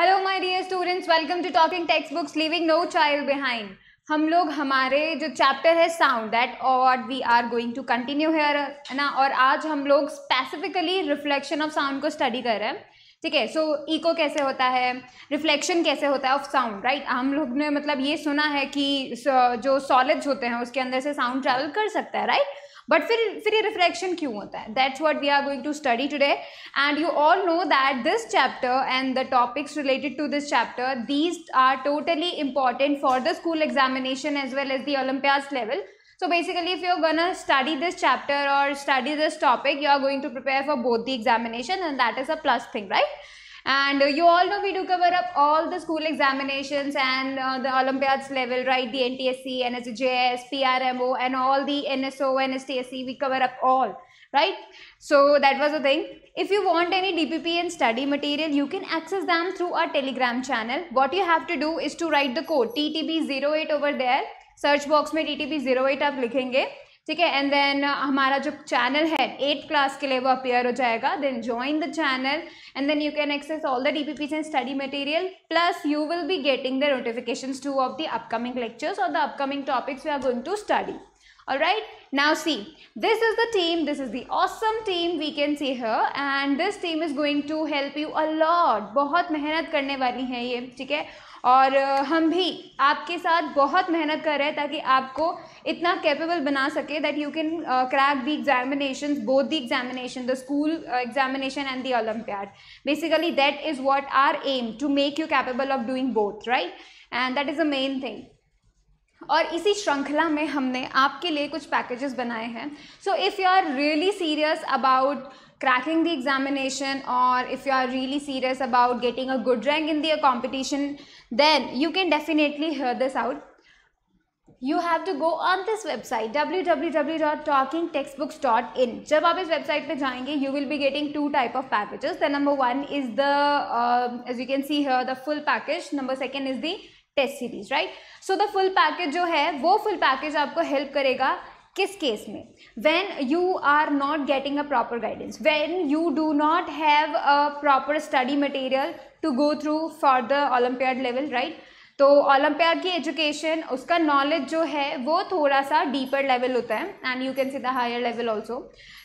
Hello my dear students welcome to talking text books living no child behind हम लोग हमारे जो chapter है साउंड दैट और we are going to continue here है ना और आज हम लोग स्पेसिफिकली रिफ्लेक्शन ऑफ साउंड को स्टडी कर रहे हैं ठीक है सो इको कैसे होता है रिफ्लेक्शन कैसे होता है ऑफ साउंड राइट हम लोग ने मतलब ये सुना है कि जो सॉलिड्स होते हैं उसके अंदर से साउंड ट्रैवल कर सकता है राइट right? But फिर फिर ये रिफ्रैक्शन क्यों होता है that's what we are going to study today and you all know that this chapter and the topics related to this important for the school examination as well as the Olympiads level. So basically, if you're gonna study this chapter or study this topic, you are going to prepare for both the examination and that is a plus thing, right? And uh, you all know we do cover up all the school examinations and uh, the Olympiads level, right? The NTSC, NSJS, PRMO, and all the NSO, NSTSC, we cover up all, right? So that was the thing. If you want any DPP and study material, you can access them through our Telegram channel. What you have to do is to write the code TTB08 over there. Search box में TTB 8 up likhenge. ठीक है and then uh, हमारा जो channel है eight class के लिए वो appear हो जाएगा then join the channel and then you can access all the DPPs and study material plus you will be getting the notification to of the upcoming lectures और the upcoming topics we are going to study all right now see this is the team this is the awesome team we can see here and this team is going to help you a lot बहुत मेहनत करने वाली है ये ठीक है और हम भी आपके साथ बहुत मेहनत कर रहे हैं ताकि आपको इतना कैपेबल बना सके that you can crack the examination both the examination the school examination and the olympiad basically that is what our aim to make you capable of doing both right and that is a main thing और इसी श्रृंखला में हमने आपके लिए कुछ packages बनाए हैं so if you are really serious about the examination और if you are really serious about getting a good rank in the a competition then you can definitely hear this out you have to go on this website www.talkingtextbooks.in jab aap is website pe jayenge you will be getting two type of packages the number one is the um, as you can see here the full package number second is the test series right so the full package jo hai wo full package aapko help karega किस case में when you are not getting a proper guidance when you do not have a proper study material to go through for the olympiad level right तो olympiad की education उसका knowledge जो है वो थोड़ा सा डीपर लेवल होता है and you can see the higher level also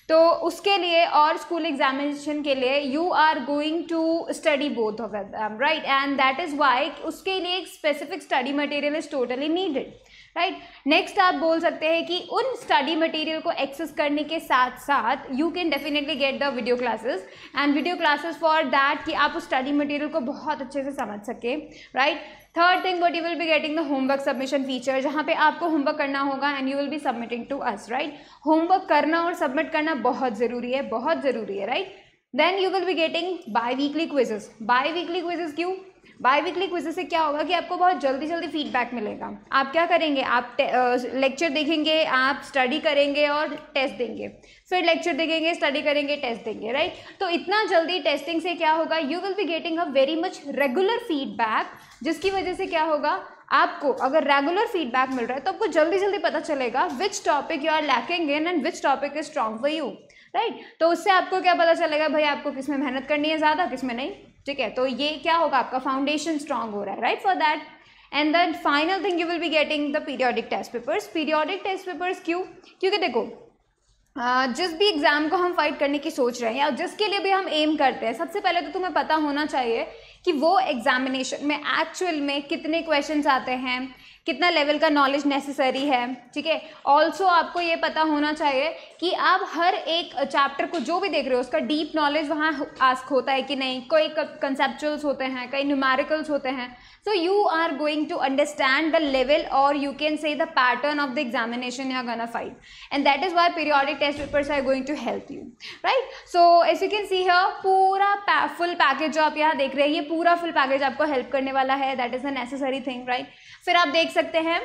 तो उसके लिए और स्कूल एग्जामिनेशन के लिए you are going to study both of right and that is why उसके लिए एक specific study material is totally needed right next आप बोल सकते हैं कि उन स्टडी मटेरियल को एक्सेस करने के साथ साथ you can definitely get the video classes and video classes for that कि आप उस स्टडी मटेरियल को बहुत अच्छे से समझ सके right third thing what you will be getting the homework submission feature जहाँ पे आपको होमवर्क करना होगा and you will be submitting to us right homework करना और सबमिट करना बहुत ज़रूरी है बहुत ज़रूरी है right then you will be getting bi weekly quizzes bi weekly quizzes क्यों बाई वीकली क्विजे से क्या होगा कि आपको बहुत जल्दी जल्दी फीडबैक मिलेगा आप क्या करेंगे आप लेक्चर देखेंगे आप स्टडी करेंगे और टेस्ट देंगे फिर लेक्चर देखेंगे स्टडी करेंगे टेस्ट देंगे राइट तो इतना जल्दी टेस्टिंग से क्या होगा you will be getting a very much regular feedback जिसकी वजह से क्या होगा आपको अगर रेगुलर फीडबैक मिल रहा है तो आपको जल्दी जल्दी पता चलेगा which topic you are lacking in and which topic is strong for you right तो उससे आपको क्या पता चलेगा भाई आपको किस में मेहनत करनी है ज़्यादा किस में नहीं ठीक है तो ये क्या होगा आपका फाउंडेशन स्ट्रांग हो रहा है right for that and then final thing you will be getting the periodic test papers periodic test papers क्यों क्योंकि देखो जिस भी एग्ज़ाम को हम फाइट करने की सोच रहे हैं या जिसके लिए भी हम एम करते हैं सबसे पहले तो तुम्हें पता होना चाहिए कि वो एग्जामिनेशन में एक्चुअल में कितने क्वेश्चंस आते हैं कितना लेवल का नॉलेज नेसेसरी है ठीक है ऑल्सो आपको ये पता होना चाहिए कि आप हर एक चैप्टर को जो भी देख रहे हो उसका डीप नॉलेज वहाँ आस्क होता है कि नहीं कोई कंसेप्चुअल्स होते हैं कई न्यूमेरिकल्स होते हैं so you are going to understand the level और you can say the pattern of the examination या gonna fight and that is why periodic test papers are going to help you right so as you can see है पूरा full package जो आप यहाँ देख रहे हैं ये पूरा फुल पैकेज आपको हेल्प करने वाला है that is a necessary thing right फिर आप देख सकते हैं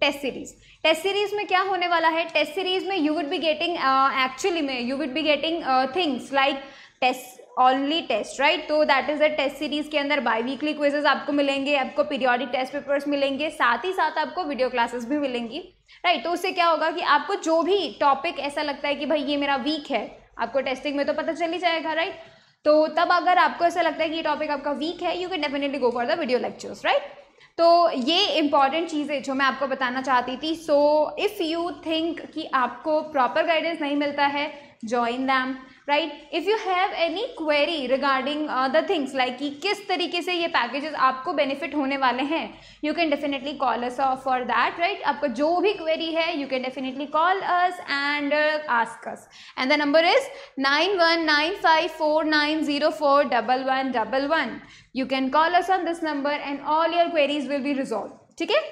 टेस्ट सीरीज टेस्ट सीरीज में क्या होने वाला है टेस्ट सीरीज में you will be getting actually में you will be getting things like test only test right तो that is the test series के अंदर बाई वीकली क्विजेज आपको मिलेंगे आपको पीरियोडिक टेस्ट पेपर्स मिलेंगे साथ ही साथ आपको वीडियो क्लासेस भी मिलेंगी राइट right, तो उससे क्या होगा कि आपको जो भी टॉपिक ऐसा लगता है कि भाई ये मेरा वीक है आपको टेस्टिंग में तो पता चल ही जाएगा राइट right? तो तब अगर आपको ऐसा लगता है कि ये टॉपिक आपका वीक है you can definitely go for the video lectures right तो ये इंपॉर्टेंट चीज़ें जो मैं आपको बताना चाहती थी सो इफ़ यू थिंक कि आपको प्रॉपर गाइडेंस नहीं मिलता है join them right if you have any query regarding the things like कि किस तरीके से ये पैकेजेस आपको बेनिफिट होने वाले हैं you can definitely call us for that right आपका जो भी क्वेरी है you can definitely call us and ask us and the number is nine one nine five four nine zero four double one double one you can call us on this number and all your queries will be resolve ठीक है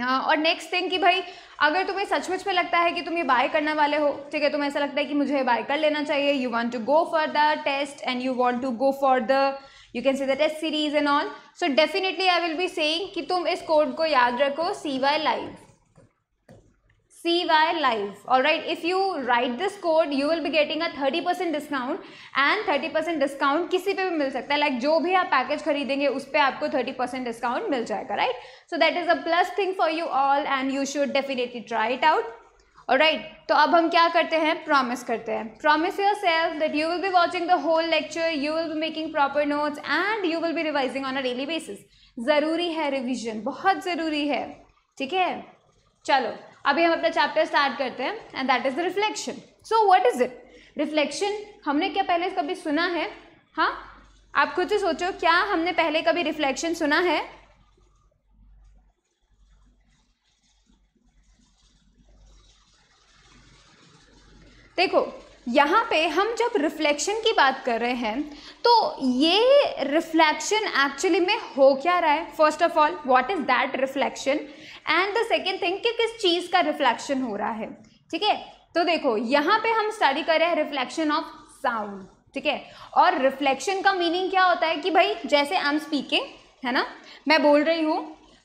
हाँ, और next thing कि भाई अगर तुम्हें सचमुच में लगता है कि तुम ये बाय करने वाले हो ठीक है तुम्हें ऐसा लगता है कि मुझे बाय कर लेना चाहिए you want to go for the test and you want to go for the you can see the test series and also definitely I will be saying कि तुम इस कोड को याद रखो C Y live CY Live. Alright, if you write this code, you will be getting a 30% discount and 30% discount किसी पे भी मिल सकता है like जो भी आप package खरीदेंगे उस पर आपको 30% discount मिल जाएगा right? So that is a plus thing for you all and you should definitely try it out. Alright, तो अब हम क्या करते हैं Promise करते हैं Promise yourself that you will be watching the whole lecture, you will be making proper notes and you will be revising on a daily basis. ज़रूरी है रिविजन बहुत ज़रूरी है ठीक है चलो अभी हम अपना चैप्टर स्टार्ट करते हैं and that is the reflection so what is it reflection हमने क्या पहले कभी सुना है हाँ आप खुद से सोचो क्या हमने पहले कभी रिफ्लेक्शन सुना है देखो यहाँ पे हम जब रिफ्लेक्शन की बात कर रहे हैं तो ये रिफ्लेक्शन एक्चुअली में हो क्या रहा है first of all what is that reflection and the second thing कि किस चीज़ का रिफ्लेक्शन हो रहा है ठीक है तो देखो यहाँ पे हम स्टडी कर रहे हैं रिफ्लेक्शन ऑफ साउंड ठीक है और रिफ्लेक्शन का मीनिंग क्या होता है कि भाई जैसे आई एम स्पीकिंग है ना मैं बोल रही हूँ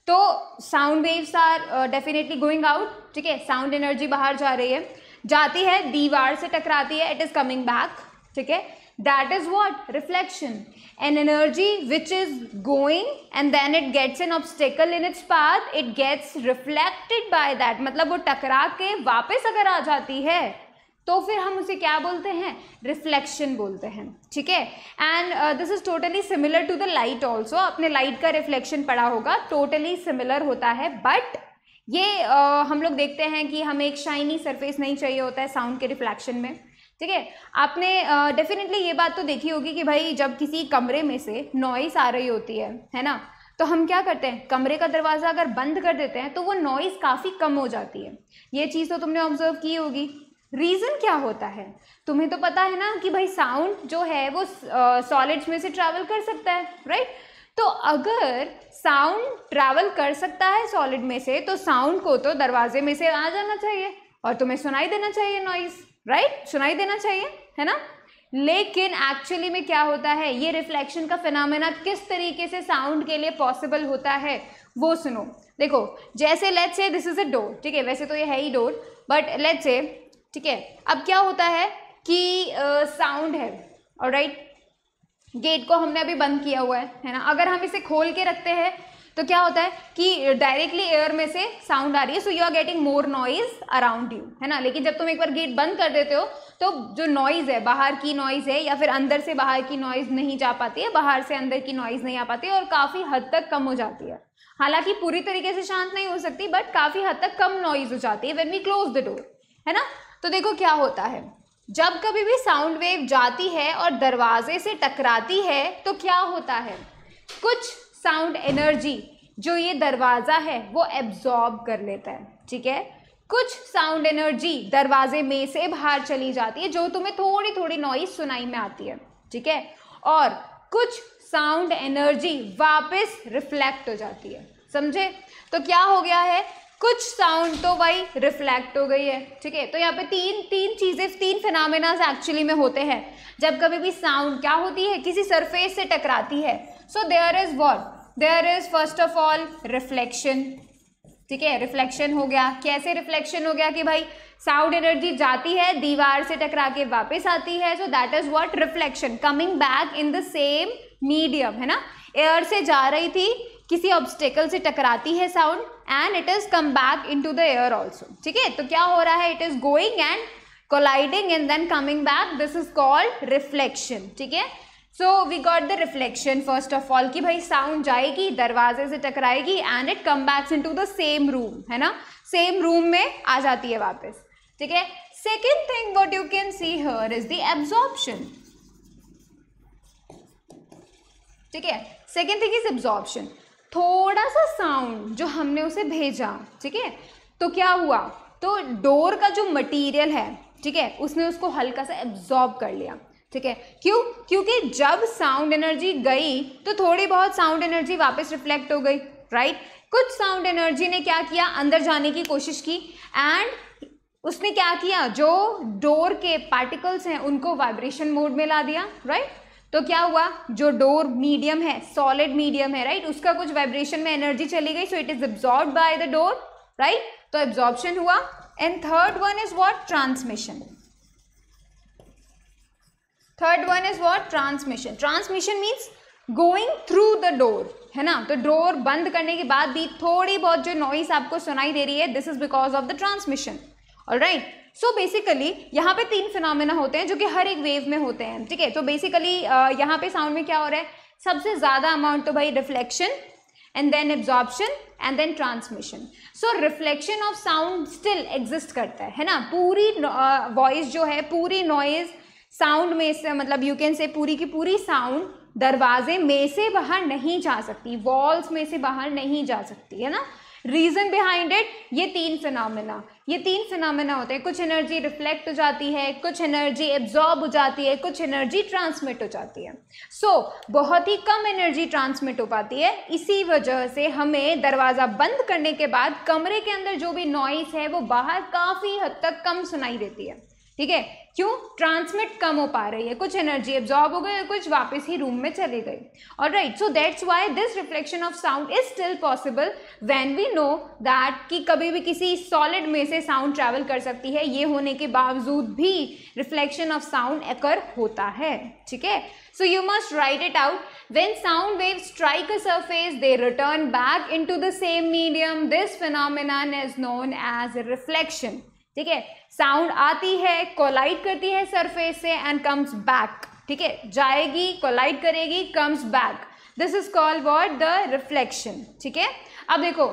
तो sound waves are definitely going out ठीक है साउंड एनर्जी बाहर जा रही है जाती है दीवार से टकराती है इट इज़ कमिंग बैक ठीक है that is what reflection an energy which is going and then it gets an obstacle in its path it gets reflected by that मतलब वो टकरा के वापस अगर आ जाती है तो फिर हम उसे क्या बोलते हैं रिफ्लेक्शन बोलते हैं ठीक है and this is totally similar to the light also आपने लाइट का रिफ्लेक्शन पढ़ा होगा टोटली सिमिलर होता है बट ये uh, हम लोग देखते हैं कि हमें एक शाइनी सरफेस नहीं चाहिए होता है साउंड के रिफ्लेक्शन में ठीक है आपने डेफिनेटली ये बात तो देखी होगी कि भाई जब किसी कमरे में से नॉइस आ रही होती है है ना तो हम क्या करते हैं कमरे का दरवाज़ा अगर बंद कर देते हैं तो वो नॉइज़ काफ़ी कम हो जाती है ये चीज़ तो तुमने ऑब्जर्व की होगी रीज़न क्या होता है तुम्हें तो पता है ना कि भाई साउंड जो है वो सॉलिड्स में से ट्रैवल कर सकता है राइट तो अगर साउंड ट्रैवल कर सकता है सॉलिड में से तो साउंड को तो दरवाजे में से आ जाना चाहिए और तुम्हें सुनाई देना चाहिए नॉइज़ राइट right? सुनाई देना चाहिए है ना लेकिन एक्चुअली में क्या होता है ये रिफ्लेक्शन का फिनमिना किस तरीके से साउंड के लिए पॉसिबल होता है वो सुनो देखो जैसे let's say this is a door ठीक है वैसे तो ये है ही डोर बट लेट्स से ठीक है अब क्या होता है कि साउंड uh, है और राइट right? गेट को हमने अभी बंद किया हुआ है है ना अगर हम इसे खोल के रखते हैं तो क्या होता है कि डायरेक्टली एयर में से साउंड आ रही है so you are getting more noise around you है ना लेकिन जब तुम एक बार गेट बंद कर देते हो तो जो नॉइज़ है बाहर की नॉइज़ है या फिर अंदर से बाहर की नॉइज़ नहीं जा पाती है बाहर से अंदर की नॉइज़ नहीं आ पाती और काफ़ी हद तक कम हो जाती है हालांकि पूरी तरीके से शांत नहीं हो सकती बट काफ़ी हद तक कम नॉइज़ हो जाती है when we close the door है ना तो देखो क्या होता है जब कभी भी साउंड वेव जाती है और दरवाजे से टकराती है तो क्या होता है कुछ साउंड एनर्जी जो ये दरवाज़ा है वो एब्जॉर्ब कर लेता है ठीक है कुछ साउंड एनर्जी दरवाजे में से बाहर चली जाती है जो तुम्हें थोड़ी थोड़ी नॉइज सुनाई में आती है ठीक है और कुछ साउंड एनर्जी वापस रिफ्लेक्ट हो जाती है समझे तो क्या हो गया है कुछ साउंड तो वही रिफ्लेक्ट हो गई है ठीक है तो यहाँ पे तीन तीन चीज़ें तीन फिनमिनाज एक्चुअली में होते हैं जब कभी भी साउंड क्या होती है किसी सरफेस से टकराती है so there is what there is first of all reflection ठीक है रिफ्लेक्शन हो गया कैसे रिफ्लेक्शन हो गया कि भाई साउंड एनर्जी जाती है दीवार से टकरा के वापस आती है so that is what reflection coming back in the same medium है ना एयर से जा रही थी किसी ऑब्स्टेकल से टकराती है sound and it is come back into the air also ठीक है तो क्या हो रहा है it is going and colliding and then coming back this is called reflection ठीक है so we got the reflection first of all कि भाई साउंड जाएगी दरवाजे से टकराएगी and it come backs into the same room है ना सेम रूम में आ जाती है वापस ठीक है second thing what you can see here is the absorption ठीक है सेकेंड थिंग इज एब्जॉर्प्शन थोड़ा सा साउंड जो हमने उसे भेजा ठीक है तो क्या हुआ तो डोर का जो मटीरियल है ठीक है उसने उसको हल्का सा एब्जॉर्ब कर लिया ठीक है क्यों क्योंकि जब साउंड एनर्जी गई तो थोड़ी बहुत साउंड एनर्जी वापस रिफ्लेक्ट हो गई राइट कुछ साउंड एनर्जी ने क्या किया अंदर जाने की कोशिश की एंड उसने क्या किया जो डोर के पार्टिकल्स हैं उनको वाइब्रेशन मोड में ला दिया राइट right? तो क्या हुआ जो डोर मीडियम है सॉलिड मीडियम है राइट right? उसका कुछ वाइब्रेशन में एनर्जी चली गई so it is absorb by the door right तो एब्जॉर्प्शन हुआ and third one is what transmission third one is what transmission transmission means going through the door है ना तो डोर बंद करने के बाद भी थोड़ी बहुत जो नॉइस आपको सुनाई दे रही है this is because of the transmission और राइट सो बेसिकली यहाँ पे तीन फिनमिना होते हैं जो कि हर एक वेव में होते हैं ठीक है तो बेसिकली यहाँ पे साउंड में क्या हो रहा है सबसे ज़्यादा अमाउंट तो भाई reflection and then absorption and then transmission so reflection of sound still exist करता है है ना पूरी वॉइस uh, जो है पूरी नॉइज़ साउंड में से मतलब यू कैन से पूरी की पूरी साउंड दरवाजे में से बाहर नहीं जा सकती वॉल्स में से बाहर नहीं जा सकती है ना रीज़न बिहाइंड इट ये तीन फिनमिना ये तीन फिनमिना होते हैं कुछ एनर्जी रिफ्लेक्ट हो जाती है कुछ एनर्जी एब्जॉर्ब हो जाती है कुछ एनर्जी ट्रांसमिट हो जाती है सो so, बहुत ही कम एनर्जी ट्रांसमिट हो पाती है इसी वजह से हमें दरवाज़ा बंद करने के बाद कमरे के अंदर जो भी नॉइस है वो बाहर काफ़ी हद तक कम सुनाई देती है ठीक है क्यों ट्रांसमिट कम हो पा रही है कुछ एनर्जी एब्जॉर्ब हो गई और कुछ वापस ही रूम में चली गई और right so that's why this reflection of sound is still possible when we know that कि कभी भी किसी सॉलिड में से साउंड ट्रैवल कर सकती है ये होने के बावजूद भी रिफ्लेक्शन ऑफ साउंड एकर होता है ठीक है so you must write it out when sound waves strike a surface they return back into the same medium this phenomenon is known as reflection ठीक है साउंड आती है कोलाइड करती है सरफेस से एंड कम्स बैक ठीक है जाएगी कोलाइड करेगी comes back this is called what the reflection ठीक है अब देखो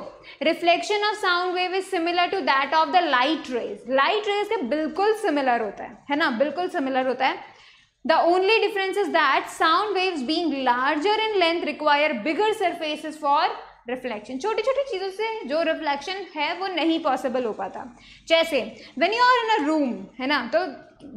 reflection of sound wave is similar to that of the light rays light rays के बिल्कुल सिमिलर होता है है ना बिल्कुल सिमिलर होता है the only difference is that sound waves being larger in length require bigger surfaces for reflection छोटी छोटी चीज़ों से जो रिफ्लेक्शन है वो नहीं पॉसिबल हो पाता जैसे when you are in a room है ना तो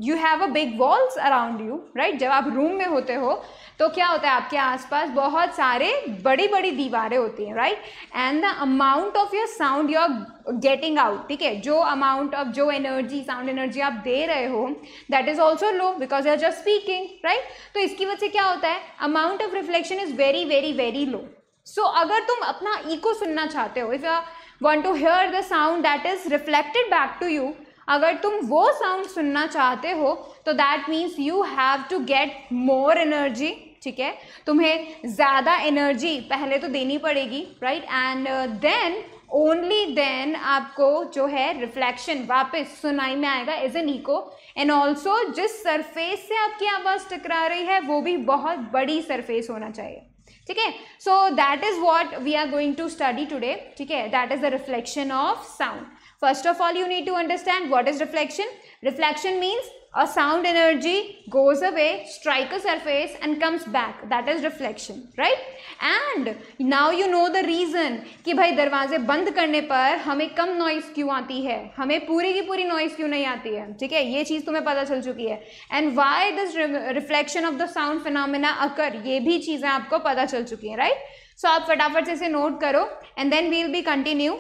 you have a big walls around you right जब आप रूम में होते हो तो क्या होता है आपके आसपास बहुत सारे बड़ी बड़ी दीवारें होती हैं right and the amount of your sound you are getting out ठीक है जो अमाउंट ऑफ जो एनर्जी साउंड एनर्जी आप दे रहे हो that is also low because you are just speaking right तो इसकी वजह से क्या होता है amount of reflection is very very very low so so, अगर तुम अपना ईको सुनना चाहते हो if want to hear the sound that is reflected back to you अगर तुम वो साउंड सुनना चाहते हो तो that means you have to get more energy ठीक है तुम्हें ज़्यादा एनर्जी पहले तो देनी पड़ेगी right and then only then आपको जो है रिफ्लेक्शन वापस सुनाई में आएगा as an echo and also जिस सरफेस से आपकी आवाज़ टकरा रही है वो भी बहुत बड़ी सरफेस होना चाहिए ठीक है so that is what we are going to study today ठीक है that is the reflection of sound first of all you need to understand what is reflection reflection means a sound energy goes away strike a surface and comes back that is reflection right and now you know the reason कि भाई दरवाजे बंद करने पर हमें कम noise क्यों आती है हमें पूरी की पूरी नॉइज़ क्यों नहीं आती है ठीक है ये चीज़ तुम्हें पता चल चुकी है and why this reflection of the sound phenomena occur ये भी चीज़ें आपको पता चल चुकी हैं राइट right? सो so, आप फटाफट से इसे नोट करो and then we'll be continue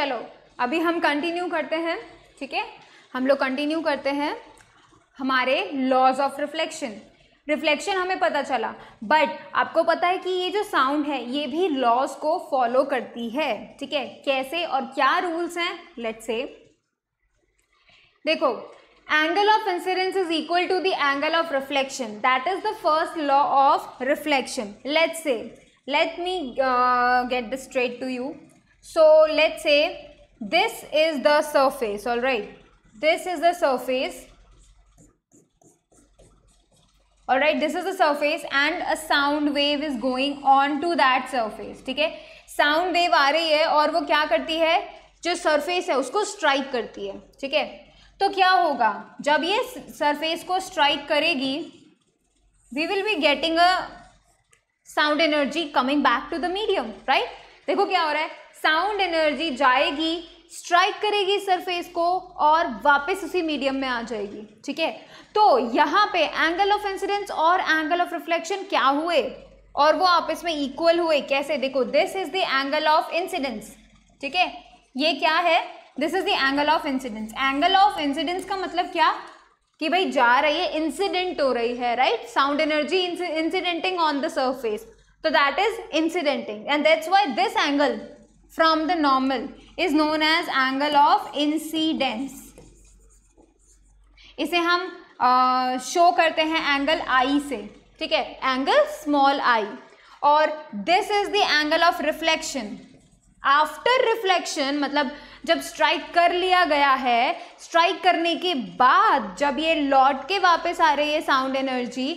चलो अभी हम कंटिन्यू करते हैं ठीक है हम लोग कंटिन्यू करते हैं हमारे लॉज ऑफ रिफ्लेक्शन रिफ्लेक्शन हमें पता चला बट आपको पता है कि ये जो साउंड है ये भी लॉज को फॉलो करती है ठीक है कैसे और क्या रूल्स हैं लेट्स से देखो angle of incidence is equal to the angle of reflection that is the first law of reflection let's say let me get the straight to you so let's say this is the surface all right this is the surface all right this is the surface and a sound wave is going on to that surface theek hai sound wave aa rahi hai aur wo kya karti hai jo surface hai usko strike karti hai theek hai तो क्या होगा जब ये surface को strike करेगी we will be getting a sound energy coming back to the medium right देखो क्या हो रहा है साउंड एनर्जी जाएगी स्ट्राइक करेगी सरफेस को और वापस उसी मीडियम में आ जाएगी ठीक है तो यहाँ पे एंगल ऑफ इंसिडेंस और एंगल ऑफ रिफ्लेक्शन क्या हुए और वो आपस में इक्वल हुए कैसे देखो this is the angle of incidence ठीक है ये क्या है this is the angle of incidence angle of incidence का मतलब क्या कि भाई जा रही है इंसिडेंट हो रही है right sound energy incidenting on the surface तो that is incidenting and that's why this angle from the normal is known as angle of incidence इसे हम शो करते हैं एंगल आई से ठीक है एंगल स्मॉल आई और this is the angle of reflection after reflection मतलब जब स्ट्राइक कर लिया गया है स्ट्राइक करने के बाद जब ये लौट के वापस आ रही है साउंड एनर्जी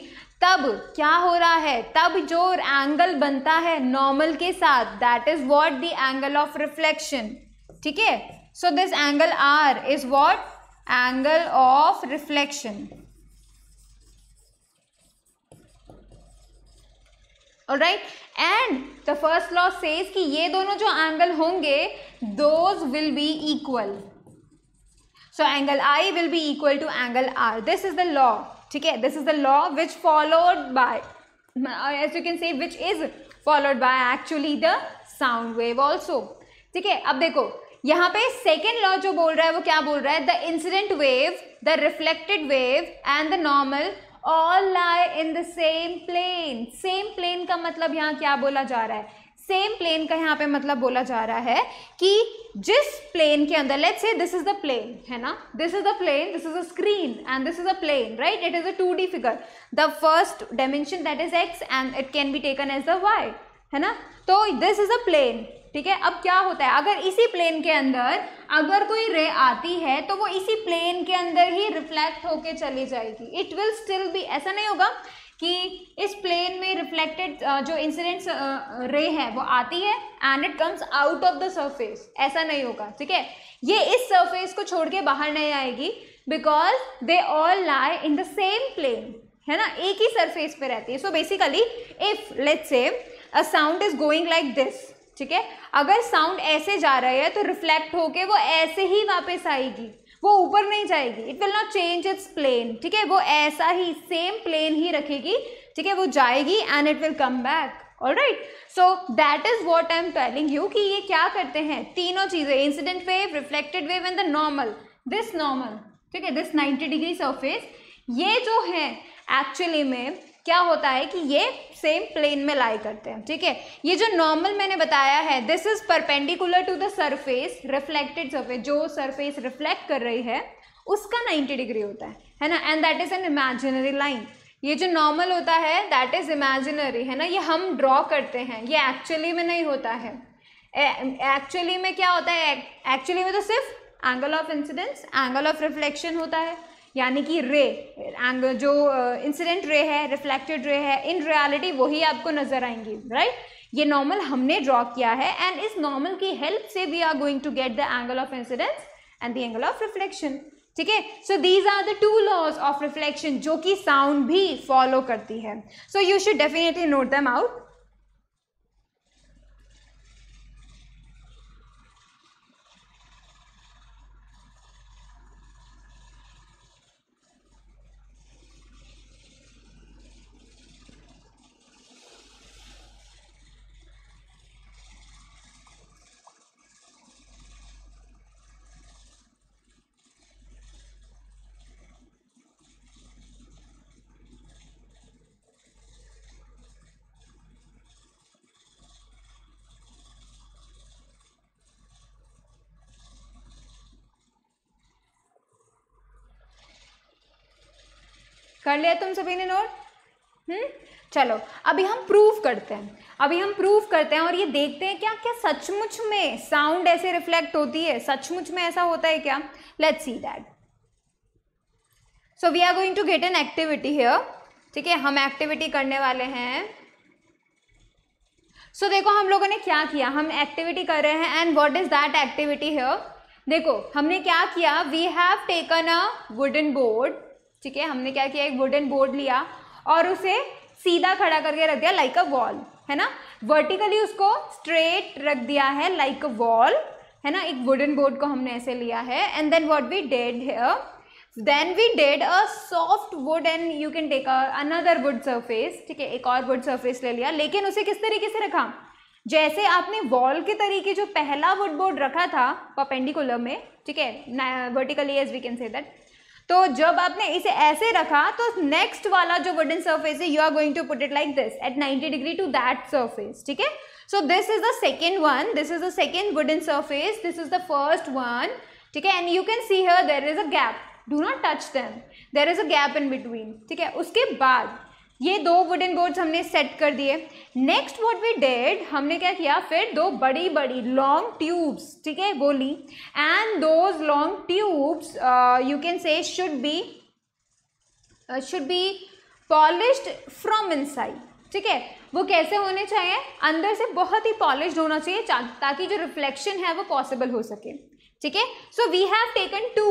तब क्या हो रहा है तब जो एंगल बनता है नॉर्मल के साथ that is what the angle of reflection ठीक है so this angle R is what angle of reflection right and the first law says कि ये दोनों जो एंगल होंगे those will be equal so angle I will be equal to angle R this is the law ठीक है this is the law which followed by as you can say which is followed by actually the sound wave also ठीक है अब देखो यहाँ पे second law जो बोल रहा है वो क्या बोल रहा है the incident wave the reflected wave and the normal all lie in the same plane same plane का मतलब यहाँ क्या बोला जा रहा है सेम प्लेन का यहाँ पे मतलब बोला जा रहा है कि जिस प्लेन के अंदर लेट से दिस इज द प्लेन है ना this is the plane this is a screen and this is a plane right it is a two D figure the first dimension that is X and it can be taken as the Y है ना तो this is a plane ठीक है अब क्या होता है अगर इसी प्लेन के अंदर अगर कोई रे आती है तो वो इसी प्लेन के अंदर ही रिफ्लेक्ट होके चली जाएगी इट विल स्टिल भी ऐसा नहीं होगा कि इस प्लेन में रिफ्लेक्टेड जो इंसिडेंट्स रे है वो आती है and it comes out of the surface ऐसा नहीं होगा ठीक है ये इस सरफेस को छोड़ के बाहर नहीं आएगी because they all lie in the same plane है ना एक ही सरफेस पे रहती है so basically if let's say a sound is going like this ठीक है अगर साउंड ऐसे जा रही है तो रिफ्लेक्ट होके वो ऐसे ही वापस आएगी वो ऊपर नहीं जाएगी it will not change its plane ठीक है वो ऐसा ही सेम प्लेन ही रखेगी ठीक है वो जाएगी and it will come back all right so that is what I am telling you कि ये क्या करते हैं तीनों चीज़ें incident wave reflected wave and the normal this normal ठीक है दिस नाइन्टी डिग्री सरफेस ये जो है एक्चुअली में क्या होता है कि ये सेम प्लेन में लाई करते हैं ठीक है ये जो नॉर्मल मैंने बताया है this is perpendicular to the surface reflected surface जो सरफेस रिफ्लेक्ट कर रही है उसका 90 डिग्री होता है है ना and that is an imaginary line ये जो नॉर्मल होता है दैट इज़ इमेजिनरी है ना ये हम ड्रॉ करते हैं ये एक्चुअली में नहीं होता है एक्चुअली में क्या होता है एक्चुअली में तो सिर्फ angle of incidence angle of reflection होता है यानी कि रे एंगल जो इंसिडेंट uh, रे है रिफ्लेक्टेड रे है इन रियलिटी वही आपको नजर आएंगी राइट ये नॉर्मल हमने ड्रॉ किया है एंड इस नॉर्मल की हेल्प से we are going to get the angle of incidence and the angle of reflection ठीक है so these are the two laws of reflection जो कि साउंड भी फॉलो करती है so you should definitely note them out कर लिया तुम सभी ने नोट हम्म चलो अभी हम प्रूफ करते हैं अभी हम प्रूफ करते हैं और ये देखते हैं क्या क्या सचमुच में साउंड ऐसे रिफ्लेक्ट होती है सचमुच में ऐसा होता है क्या let see that so we are going to get an activity here ठीक है हम एक्टिविटी करने वाले हैं सो so, देखो हम लोगों ने क्या किया हम एक्टिविटी कर रहे हैं and what is that activity here देखो हमने क्या किया we have taken a wooden board ठीक है हमने क्या किया एक वुडन बोर्ड लिया और उसे सीधा खड़ा करके रख दिया लाइक अ वॉल है ना वर्टिकली उसको स्ट्रेट रख दिया है लाइक अ वॉल है ना एक वुडन बोर्ड को हमने ऐसे लिया है and then what we did then we did a soft wood and you can take another wood surface ठीक है एक और वुड सरफेस ले लिया लेकिन उसे किस तरीके से रखा जैसे आपने वॉल के तरीके जो पहला वुड बोर्ड रखा था पपेंडिकुलर में ठीक है vertically as we can say that तो जब आपने इसे ऐसे रखा तो नेक्स्ट वाला जो वुडन सर्फेस है you are going to put it like this at 90 degree to that surface ठीक है so this is the second one this is the second wooden surface this is the first one ठीक है and you can see here there is a gap do not touch them there is a gap in between ठीक है उसके बाद ये दो wooden boards हमने set कर दिए नेक्स्ट व्हाट वी डेड हमने क्या किया फिर दो बड़ी बड़ी लॉन्ग ट्यूब्स ठीक है ली and those long tubes you can say should be should be polish from side ठीक है वो कैसे होने चाहिए अंदर से बहुत ही पॉलिश होना चाहिए ताकि जो रिफ्लेक्शन है वो पॉसिबल हो सके ठीक है so we have taken two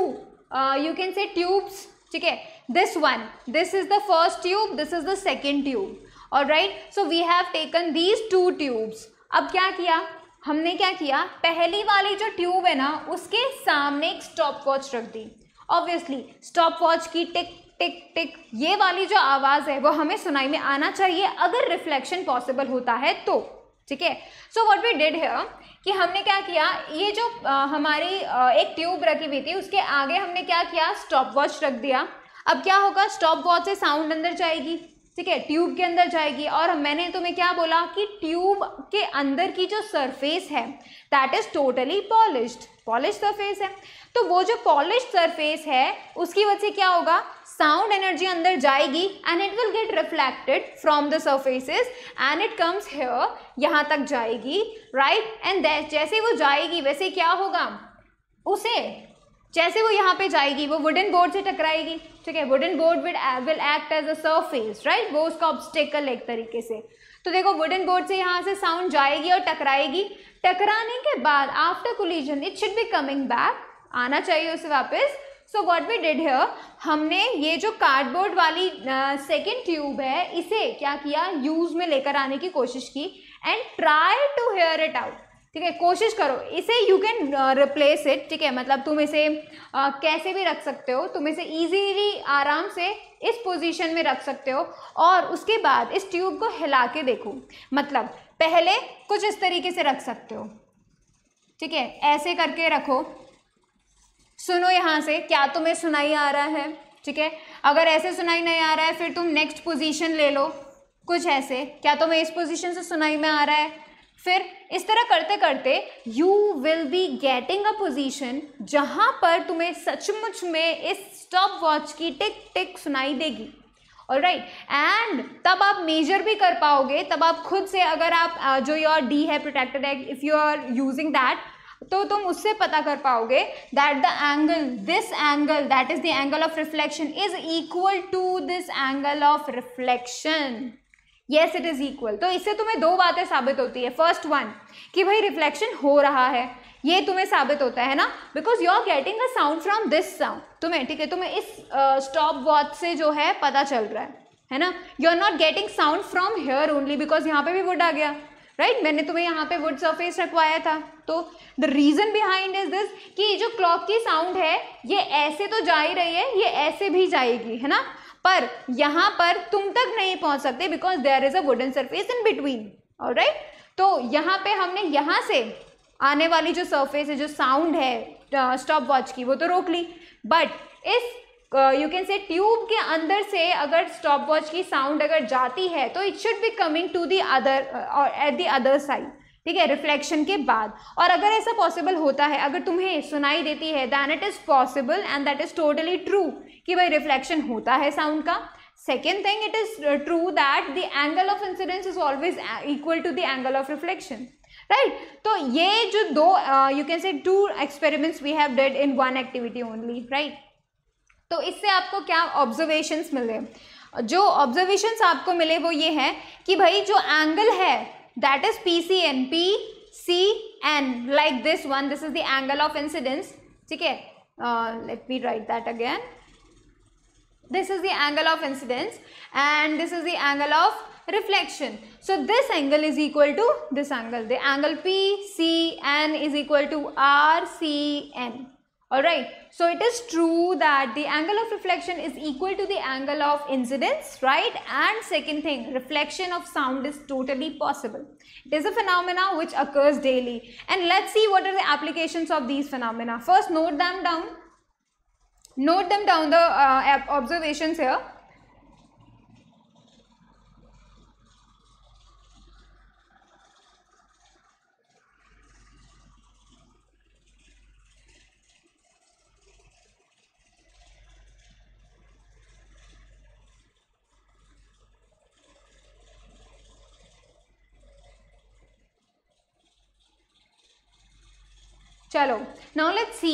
you can say tubes ठीक है this one this is the first tube this is the second tube और right so we have taken these two tubes अब क्या किया हमने क्या किया पहली वाली जो ट्यूब है ना उसके सामने एक स्टॉप वॉच रख दी ऑब्वियसली स्टॉप वॉच की टिक टिक टिक ये वाली जो आवाज़ है वो हमें सुनाई में आना चाहिए अगर रिफ्लेक्शन पॉसिबल होता है तो ठीक है so what we did here कि हमने क्या किया ये जो आ, हमारी आ, एक ट्यूब रखी हुई थी उसके आगे हमने क्या किया स्टॉप वॉच रख दिया अब क्या होगा स्टॉप वॉच से साउंड अंदर जाएगी ठीक है ट्यूब के अंदर जाएगी और मैंने तुम्हें क्या बोला कि ट्यूब के अंदर की जो सरफेस है that is totally polished polish surface है तो वो जो पॉलिश सरफेस है उसकी वजह से क्या होगा एनर्जी अंदर जाएगी and it will get reflected from the surfaces and it comes here यहाँ तक जाएगी राइट right एंड जैसे वो जाएगी वैसे क्या होगा उसे जैसे वो यहाँ पे जाएगी वो वुडन बोर्ड से टकराएगी ठीक है wooden board will will act as a surface right वो उसका ऑब्स्टेकल एक तरीके से तो देखो वुडन बोर्ड से यहाँ से साउंड जाएगी और टकराएगी टकराने के बाद after collision it should be coming back आना चाहिए उसे वापस so what we did here हमने ये जो कार्डबोर्ड वाली सेकेंड ट्यूब है इसे क्या किया यूज में लेकर आने की कोशिश की and try to hear it out ठीक है कोशिश करो इसे यू कैन रिप्लेस इट ठीक है मतलब तुम इसे uh, कैसे भी रख सकते हो तुम इसे ईजीली आराम से इस पोजिशन में रख सकते हो और उसके बाद इस ट्यूब को हिला के देखो मतलब पहले कुछ इस तरीके से रख सकते हो ठीक है ऐसे करके रखो सुनो यहाँ से क्या तुम्हें सुनाई आ रहा है ठीक है अगर ऐसे सुनाई नहीं आ रहा है फिर तुम नेक्स्ट पोजीशन ले लो कुछ ऐसे क्या तुम्हें इस पोजीशन से सुनाई में आ रहा है फिर इस तरह करते करते you will be getting a position जहाँ पर तुम्हें सचमुच में इस स्टॉप वॉच की टिक टिक सुनाई देगी और राइट एंड तब आप मेजर भी कर पाओगे तब आप खुद से अगर आप जो योर डी है प्रोटेक्टेड है if you are using that तो तुम उससे पता कर पाओगे that the angle this angle that is the angle of reflection is equal to this angle of reflection yes it is equal तो इससे तुम्हें दो बातें साबित होती है फर्स्ट वन कि भाई रिफ्लेक्शन हो रहा है ये तुम्हें साबित होता है ना because you are getting a sound from this sound तुम्हें ठीक है तुम्हें इस स्टॉप uh, वॉच से जो है पता चल रहा है है ना you are not getting sound from here only because यहाँ पे भी वुड आ गया राइट right? मैंने तुम्हें यहाँ पे वुड सरफेस रखवाया था तो the reason behind is this कि जो क्लॉक की साउंड है ये ऐसे तो जा ही रही है ये ऐसे भी जाएगी है ना पर यहाँ पर तुम तक नहीं पहुँच सकते because there is a wooden surface in between और राइट तो यहाँ पे हमने यहाँ से आने वाली जो सरफेस है जो साउंड है स्टॉप uh, वॉच की वो तो रोक ली बट इस यू कैन से ट्यूब के अंदर से अगर स्टॉप वॉच की साउंड अगर जाती है तो it should be coming to the other और एट दी अदर साइड ठीक है रिफ्लेक्शन के बाद और अगर ऐसा पॉसिबल होता है अगर तुम्हें सुनाई देती है then it is possible and that is totally true कि भाई रिफ्लेक्शन होता है साउंड का second thing it is true that the angle of incidence is always equal to the angle of reflection right तो ये जो दो you can say two experiments we have did in one activity only right तो इससे आपको क्या observations मिले जो ऑब्जर्वेशंस आपको मिले वो ये है कि भाई जो एंगल है that is P C N P C N like this one this is the angle of incidence ठीक है let me write that again this is the angle of incidence and this is the angle of reflection so this angle is equal to this angle the angle P C N is equal to R C N Alright, so it is true that the angle of reflection is equal to the angle of incidence, right? And second thing, reflection of sound is totally possible. It is a phenomena which occurs daily. And let's see what are the applications of these phenomena. First, note them down. Note them down the uh, observations here. चलो now let's see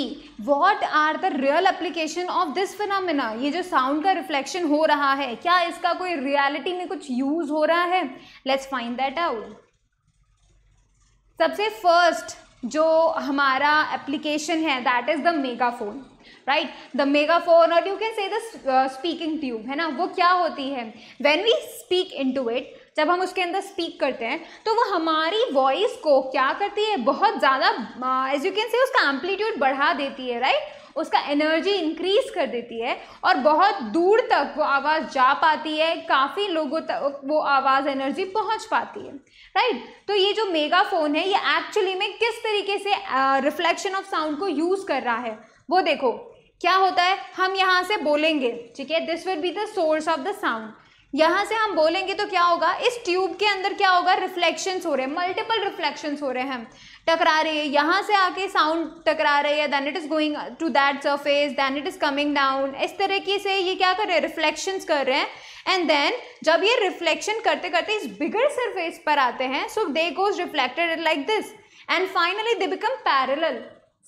what are the real application of this phenomena ये जो sound का reflection हो रहा है क्या इसका कोई रियलिटी में कुछ यूज हो रहा है लेट्स फाइंड दैट आउट सबसे फर्स्ट जो हमारा एप्लीकेशन है that is the megaphone right the megaphone और you can say the speaking tube है ना वो क्या होती है when we speak into it जब हम उसके अंदर स्पीक करते हैं तो वो हमारी वॉइस को क्या करती है बहुत ज़्यादा एज यू कैन से उसका एम्पलीट्यूड बढ़ा देती है राइट उसका एनर्जी इंक्रीज कर देती है और बहुत दूर तक वो आवाज़ जा पाती है काफ़ी लोगों तक वो आवाज़ एनर्जी पहुंच पाती है राइट तो ये जो मेगा फ़ोन है ये एक्चुअली में किस तरीके से रिफ्लेक्शन ऑफ साउंड को यूज़ कर रहा है वो देखो क्या होता है हम यहाँ से बोलेंगे ठीक है this will be the source of the sound यहां से हम बोलेंगे तो क्या होगा इस ट्यूब के अंदर क्या होगा रिफ्लेक्शंस हो रहे हैं मल्टीपल रिफ्लेक्शंस हो रहे हैं टकरा रहे हैं यहाँ से आके साउंड टकरा रहे हैं then it is going to that surface then it is coming down इस तरीके से ये क्या कर रहे हैं रिफ्लेक्शंस कर रहे हैं एंड देन जब ये रिफ्लेक्शन करते करते इस बिगर सरफेस पर आते हैं so they goes reflected like this and finally they become parallel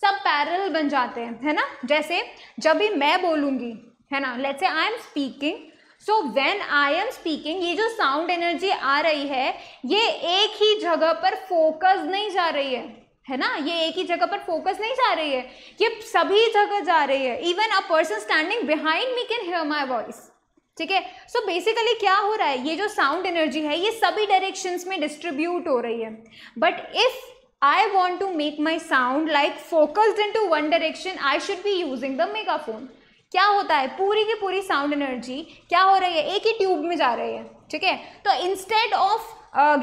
सब पैरल बन जाते हैं है ना जैसे जब भी मैं बोलूँगी है ना let's say I am speaking so when I am speaking ये जो साउंड एनर्जी आ रही है ये एक ही जगह पर फोकस नहीं जा रही है है ना ये एक ही जगह पर फोकस नहीं जा रही है ये सभी जगह जा रही है even a person standing behind me can hear my voice ठीक है सो बेसिकली क्या हो रहा है ये जो साउंड एनर्जी है ये सभी डायरेक्शन में डिस्ट्रीब्यूट हो रही है but if I want to make my sound like focused into one direction I should be using the megaphone क्या होता है पूरी की पूरी साउंड एनर्जी क्या हो रही है एक ही ट्यूब में जा रही है ठीक है तो instead of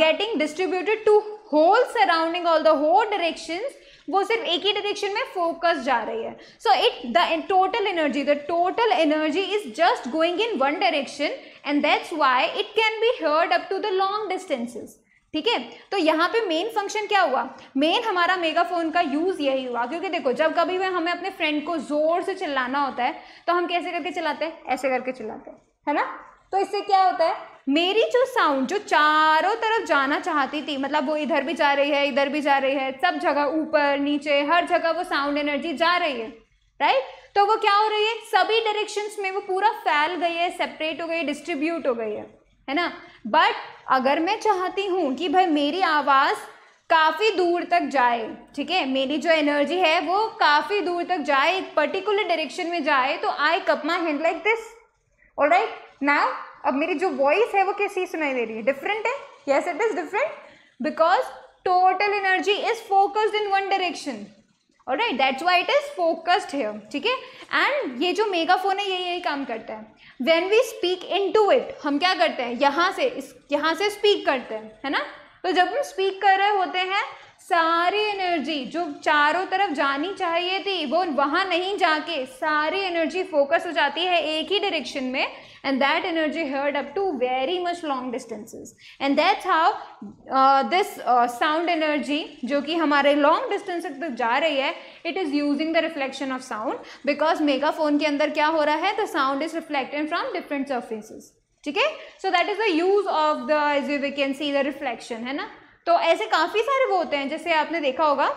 getting distributed to whole surrounding all the whole direction वो सिर्फ एक ही डायरेक्शन में फोकस जा रही है so it the total energy the total energy is just going in one direction and that's why it can be heard up to the long distances ठीक है तो यहाँ पे मेन फंक्शन क्या हुआ मेन हमारा मेगाफोन का यूज़ यही हुआ क्योंकि देखो जब कभी भी हमें अपने फ्रेंड को ज़ोर से चिल्लाना होता है तो हम कैसे करके चलाते हैं ऐसे करके चिल्लाते हैं है ना तो इससे क्या होता है मेरी जो साउंड जो चारों तरफ जाना चाहती थी मतलब वो इधर भी जा रही है इधर भी जा रही है सब जगह ऊपर नीचे हर जगह वो साउंड एनर्जी जा रही है राइट तो वो क्या हो रही है सभी डायरेक्शंस में वो पूरा फैल गई है सेपरेट हो गई है डिस्ट्रीब्यूट हो गई है है ना बट अगर मैं चाहती हूँ कि भाई मेरी आवाज़ काफ़ी दूर तक जाए ठीक है मेरी जो एनर्जी है वो काफ़ी दूर तक जाए एक पर्टिकुलर डायरेक्शन में जाए तो I cup my hand like this और राइट नाउ अब मेरी जो वॉइस है वो कैसी सुनाई दे रही है डिफरेंट है yes it is different because total energy is focused in one direction और right that's why it is focused here ठीक है एंड ये जो मेगाफोन है ये यही काम करता है when we speak into it हम क्या करते हैं यहाँ से इस यहाँ से स्पीक करते हैं है ना तो जब हम स्पीक कर रहे होते हैं सारी एनर्जी जो चारों तरफ जानी चाहिए थी वो वहाँ नहीं जाके सारी एनर्जी फोकस हो जाती है एक ही डायरेक्शन में and that energy heard up to very much long distances and that's how this sound energy जो कि हमारे लॉन्ग डिस्टेंस तक तो जा रही है it is using the reflection of sound because megaphone के अंदर क्या हो रहा है the sound is reflected from different surfaces ठीक है so that is the use of the as we can see the reflection है ना तो ऐसे काफ़ी सारे वो होते हैं जैसे आपने देखा होगा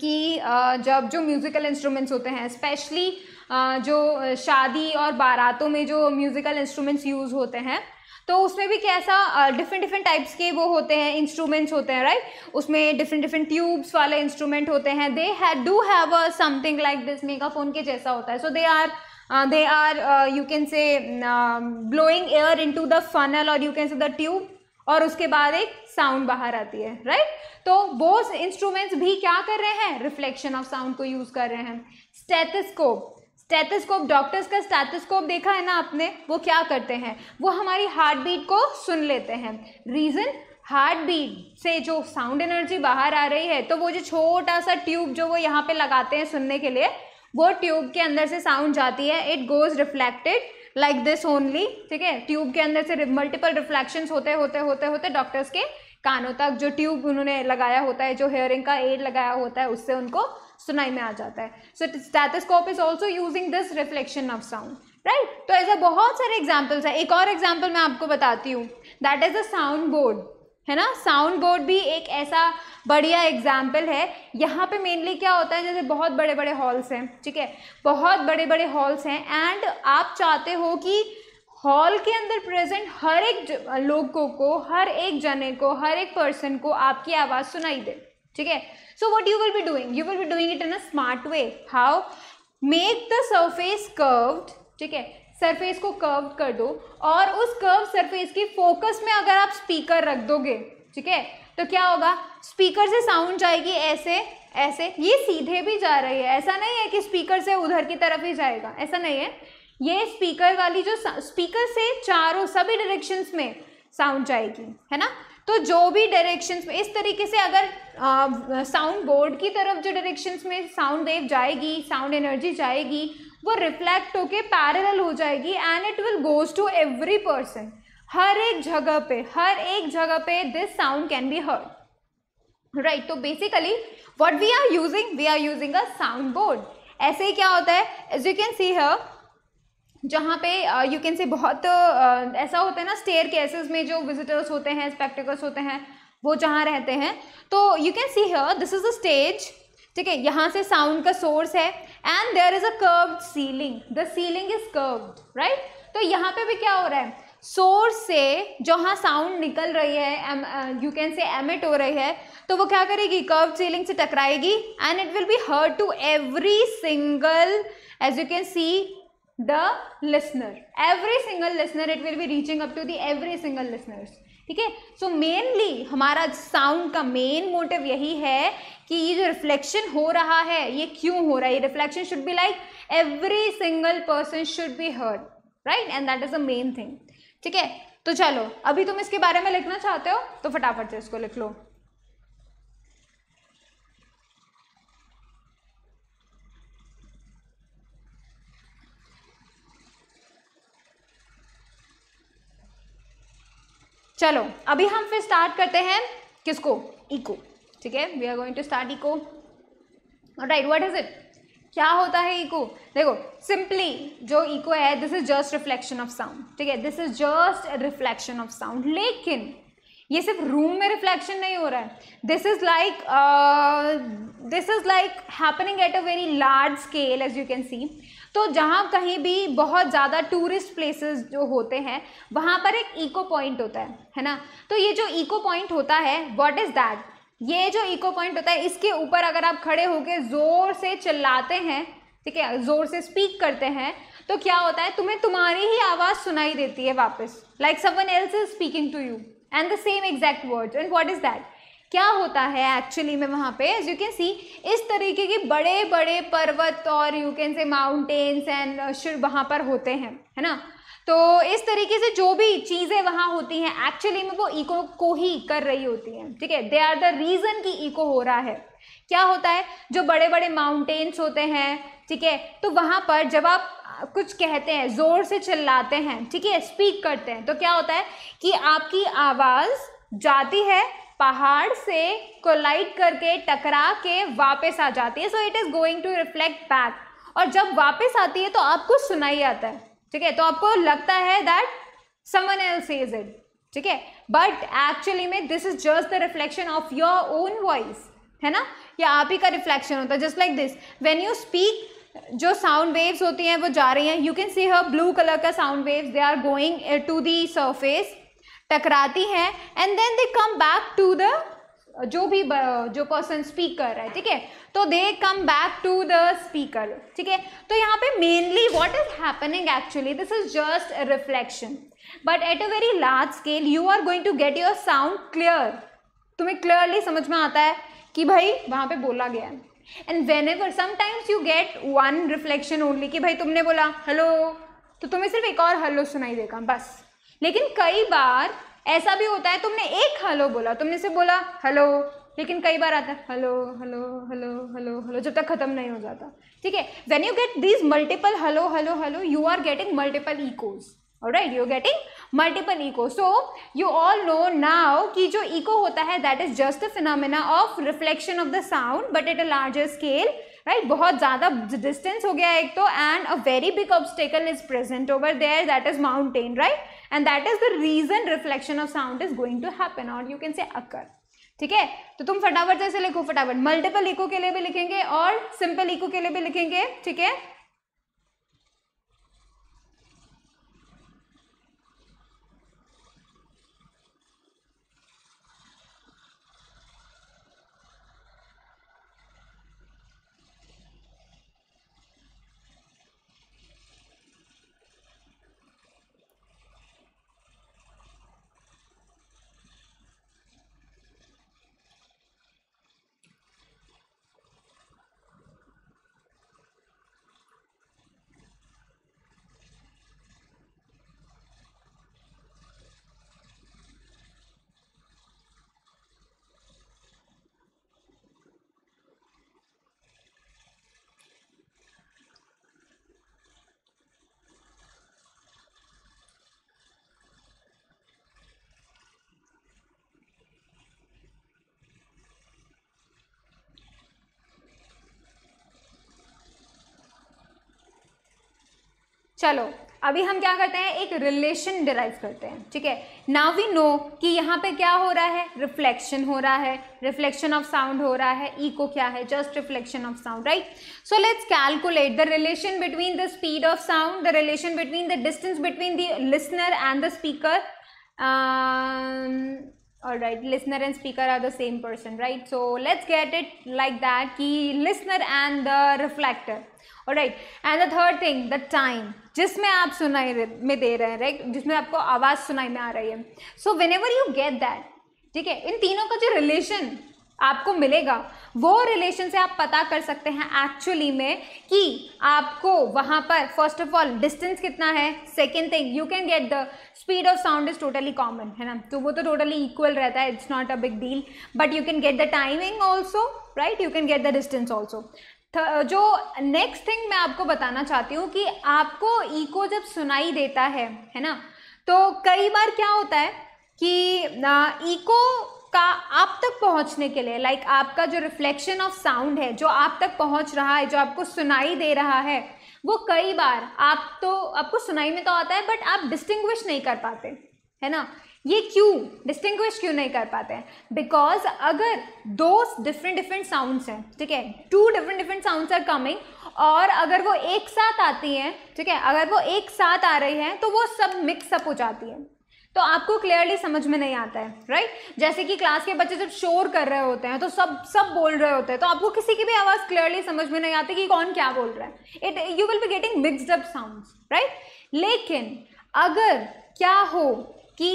कि जब जो म्यूज़िकल इंस्ट्रूमेंट्स होते हैं स्पेशली जो शादी और बारातों में जो म्यूज़िकल इंस्ट्रूमेंट्स यूज़ होते हैं तो उसमें भी कैसा डिफरेंट डिफरेंट टाइप्स के वो होते हैं इंस्ट्रूमेंट्स होते हैं राइट right? उसमें डिफरेंट डिफरेंट ट्यूब्स वाले इंस्ट्रूमेंट होते हैं they do have something like this megaphone के जैसा होता है so they are they are you can say blowing air into the funnel और you can say the tube और उसके बाद एक साउंड बाहर आती है राइट तो बोस इंस्ट्रूमेंट्स भी क्या कर रहे हैं रिफ्लेक्शन ऑफ साउंड को यूज़ कर रहे हैं स्टेथिस्कोप स्टेथिस्कोप डॉक्टर्स का स्टेथिस्कोप देखा है ना आपने वो क्या करते हैं वो हमारी हार्ट बीट को सुन लेते हैं रीज़न हार्ट बीट से जो साउंड एनर्जी बाहर आ रही है तो वो जो छोटा सा ट्यूब जो वो यहाँ पे लगाते हैं सुनने के लिए वो ट्यूब के अंदर से साउंड जाती है it goes reflected like this only ठीक है ट्यूब के अंदर से मल्टीपल रिफ्लेक्शन होते होते होते होते डॉक्टर्स के कानों तक जो ट्यूब उन्होंने लगाया होता है जो हेयरिंग का एड लगाया होता है उससे उनको सुनाई में आ जाता है so stethoscope is also using this reflection of sound right तो ऐसा बहुत सारे एग्जाम्पल्स है एक और एग्जाम्पल मैं आपको बताती हूँ that is a sound board है ना साउंड बोर्ड भी एक ऐसा बढ़िया एग्जाम्पल है यहाँ पे मेनली क्या होता है जैसे बहुत बड़े बड़े हॉल्स हैं ठीक है बहुत बड़े बड़े हॉल्स हैं एंड आप चाहते हो कि हॉल के अंदर प्रेजेंट हर एक लोगों को हर एक जने को हर एक पर्सन को आपकी आवाज़ सुनाई दे ठीक है so what you will be doing you will be doing it in a smart way how make the surface curved ठीक है सरफेस को कर्व कर दो और उस कर्व सरफेस की फोकस में अगर आप स्पीकर रख दोगे ठीक है तो क्या होगा स्पीकर से साउंड जाएगी ऐसे ऐसे ये सीधे भी जा रही है ऐसा नहीं है कि स्पीकर से उधर की तरफ ही जाएगा ऐसा नहीं है ये स्पीकर वाली जो स्पीकर से चारों सभी डायरेक्शंस में साउंड जाएगी है ना तो जो भी डायरेक्शंस में इस तरीके से अगर साउंड बोर्ड की तरफ जो डायरेक्शंस में साउंड वेव जाएगी साउंड एनर्जी जाएगी वो रिफ्लेक्ट होके पैरेलल हो जाएगी and it will goes to every person हर एक जगह पे हर एक जगह पे this sound can be heard right तो basically what we are using we are using a sound board ऐसे ही क्या होता है as you can see here जहाँ पे यू कैन सी बहुत uh, ऐसा होता है ना स्टेयर केसेस में जो विजिटर्स होते हैं स्पेक्टिकल्स होते हैं वो जहाँ रहते हैं तो you can see here this is a stage ठीक है यहाँ से साउंड का सोर्स है and there is a curved ceiling the ceiling is curved right तो यहाँ पे भी क्या हो रहा है सोर्स से जहाँ साउंड निकल रही है यू कैन से एमिट हो रही है तो वो क्या करेगी कर्व सीलिंग से टकराएगी and it will be heard to every single as you can see the listener every single listener it will be reaching up to the every single listeners ठीक है सो मेनली हमारा साउंड का main motive यही है कि ये जो रिफ्लेक्शन हो रहा है ये क्यों हो रहा है ये reflection should be like every single person should be heard right and that is a main thing ठीक है तो चलो अभी तुम इसके बारे में लिखना चाहते हो तो फटाफट से इसको लिख लो चलो अभी हम फिर स्टार्ट करते हैं किसको इको ठीक है we are going to start eco right what is it क्या होता है इको देखो सिंपली जो इको है this is just reflection of sound ठीक है this is just reflection of sound लेकिन ये सिर्फ रूम में रिफ्लेक्शन नहीं हो रहा है this is like this is like happening at a very large scale as you can see तो जहाँ कहीं भी बहुत ज़्यादा टूरिस्ट प्लेसेस जो होते हैं वहाँ पर एक ईको पॉइंट होता है है ना तो ये जो इको पॉइंट होता है व्हाट इज़ दैट ये जो इको पॉइंट होता है इसके ऊपर अगर आप खड़े होकर ज़ोर से चिल्लाते हैं ठीक है ज़ोर से स्पीक करते हैं तो क्या होता है तुम्हें तुम्हारी ही आवाज़ सुनाई देती है वापस like someone else is speaking to you and the same exact words and what is that क्या होता है एक्चुअली में वहाँ पे एज यू कैन सी इस तरीके के बड़े बड़े पर्वत और you can say mountains and वहाँ पर होते हैं है ना तो इस तरीके से जो भी चीज़ें वहाँ होती हैं एक्चुअली में वो इको को ही कर रही होती हैं ठीक है दे आर द रीज़न की इको हो रहा है क्या होता है जो बड़े बड़े माउंटेन्स होते हैं ठीक है तो वहाँ पर जब आप uh, कुछ कहते हैं ज़ोर से चिल्लाते हैं ठीक है स्पीक करते हैं तो क्या होता है कि आपकी आवाज़ जाती है पहाड़ से कोलाइड करके टकरा के वापस आ जाती है so it is going to reflect back और जब वापस आती है तो आपको सुनाई आता है ठीक है तो आपको लगता है that someone else is it ठीक है बट एक्चुअली में this is just the reflection of your own voice है ना या आप ही का रिफ्लेक्शन होता है just like this when you speak जो साउंड वेव्स होती हैं वो जा रही हैं you can see here blue colour का sound waves they are going to the surface टकराती हैं and then they come back to the जो भी जो पर्सन स्पीक कर रहा है ठीक है तो they come back to the speaker ठीक है तो यहाँ पे mainly what is happening actually this is just reflection but at a very large scale you are going to get your sound clear तुम्हें क्लियरली समझ में आता है कि भाई वहाँ पे बोला गया है and whenever sometimes you get one reflection only कि भाई तुमने बोला हेलो तो तुम्हें सिर्फ एक और हेलो सुनाई देगा बस लेकिन कई बार ऐसा भी होता है तुमने एक हेलो बोला तुमने से बोला हेलो लेकिन कई बार आता है hello hello hello hello hello जब तक ख़त्म नहीं हो जाता ठीक है when you get these multiple hello hello hello you are getting multiple echoes और right you getting multiple echo so you all know now कि जो इको होता है that is just a phenomena of reflection of the sound but at a larger scale right बहुत ज़्यादा distance हो गया एक तो and a very big obstacle is present over there that is mountain right and that is the reason reflection of sound is going to happen और you can say occur ठीक है तो तुम फटाफट जैसे लिखो फटाफट मल्टीपल इको के लिए भी लिखेंगे और सिंपल इको के लिए भी लिखेंगे ठीक है चलो अभी हम क्या करते हैं एक रिलेशन डिराइव करते हैं ठीक है नाउ वी नो कि यहाँ पे क्या हो रहा है रिफ्लेक्शन हो रहा है रिफ्लेक्शन ऑफ साउंड हो रहा है ई को क्या है just reflection of sound right so let's calculate the relation between the speed of sound the relation between the distance between the listener and the speaker all right listener and speaker are the same person right so let's get it like that ki listener and the reflector all right and the third thing the time जिसमें आप सुनाई में दे रहे हैं right right? जिसमें आपको आवाज़ सुनाई में आ रही है so whenever you get that ठीक है इन तीनों का जो रिलेशन आपको मिलेगा वो रिलेशन से आप पता कर सकते हैं एक्चुअली में कि आपको वहाँ पर फर्स्ट ऑफ ऑल डिस्टेंस कितना है second thing you can get the speed of sound is totally common है ना तो वो तो टोटली इक्वल रहता है it's not a big deal but you can get the timing also right you can get the distance also जो next thing मैं आपको बताना चाहती हूँ कि आपको ईको जब सुनाई देता है है ना तो कई बार क्या होता है कि ईको का आप तक पहुंचने के लिए लाइक like आपका जो रिफ्लेक्शन ऑफ साउंड है जो आप तक पहुंच रहा है जो आपको सुनाई दे रहा है वो कई बार आप तो आपको सुनाई में तो आता है बट आप डिस्टिंग्विश नहीं कर पाते है ना ये क्यों डिस्टिंग्विश क्यों नहीं कर पाते हैं बिकॉज अगर दो डिफरेंट डिफरेंट साउंड्स हैं ठीक है two different different sounds are coming और अगर वो एक साथ आती हैं ठीक है अगर वो एक साथ आ रही हैं तो वो सब मिक्सअप हो जाती है तो आपको क्लियरली समझ में नहीं आता है राइट जैसे कि क्लास के बच्चे जब शोर कर रहे होते हैं तो सब सब बोल रहे होते हैं तो आपको किसी की भी आवाज़ क्लियरली समझ में नहीं आती कि कौन क्या बोल रहा है it you will be getting mixed up sound right लेकिन अगर क्या हो कि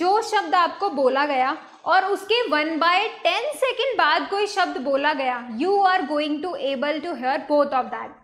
जो शब्द आपको बोला गया और उसके वन बाय टेन सेकेंड बाद कोई शब्द बोला गया you are going to able to hear both of that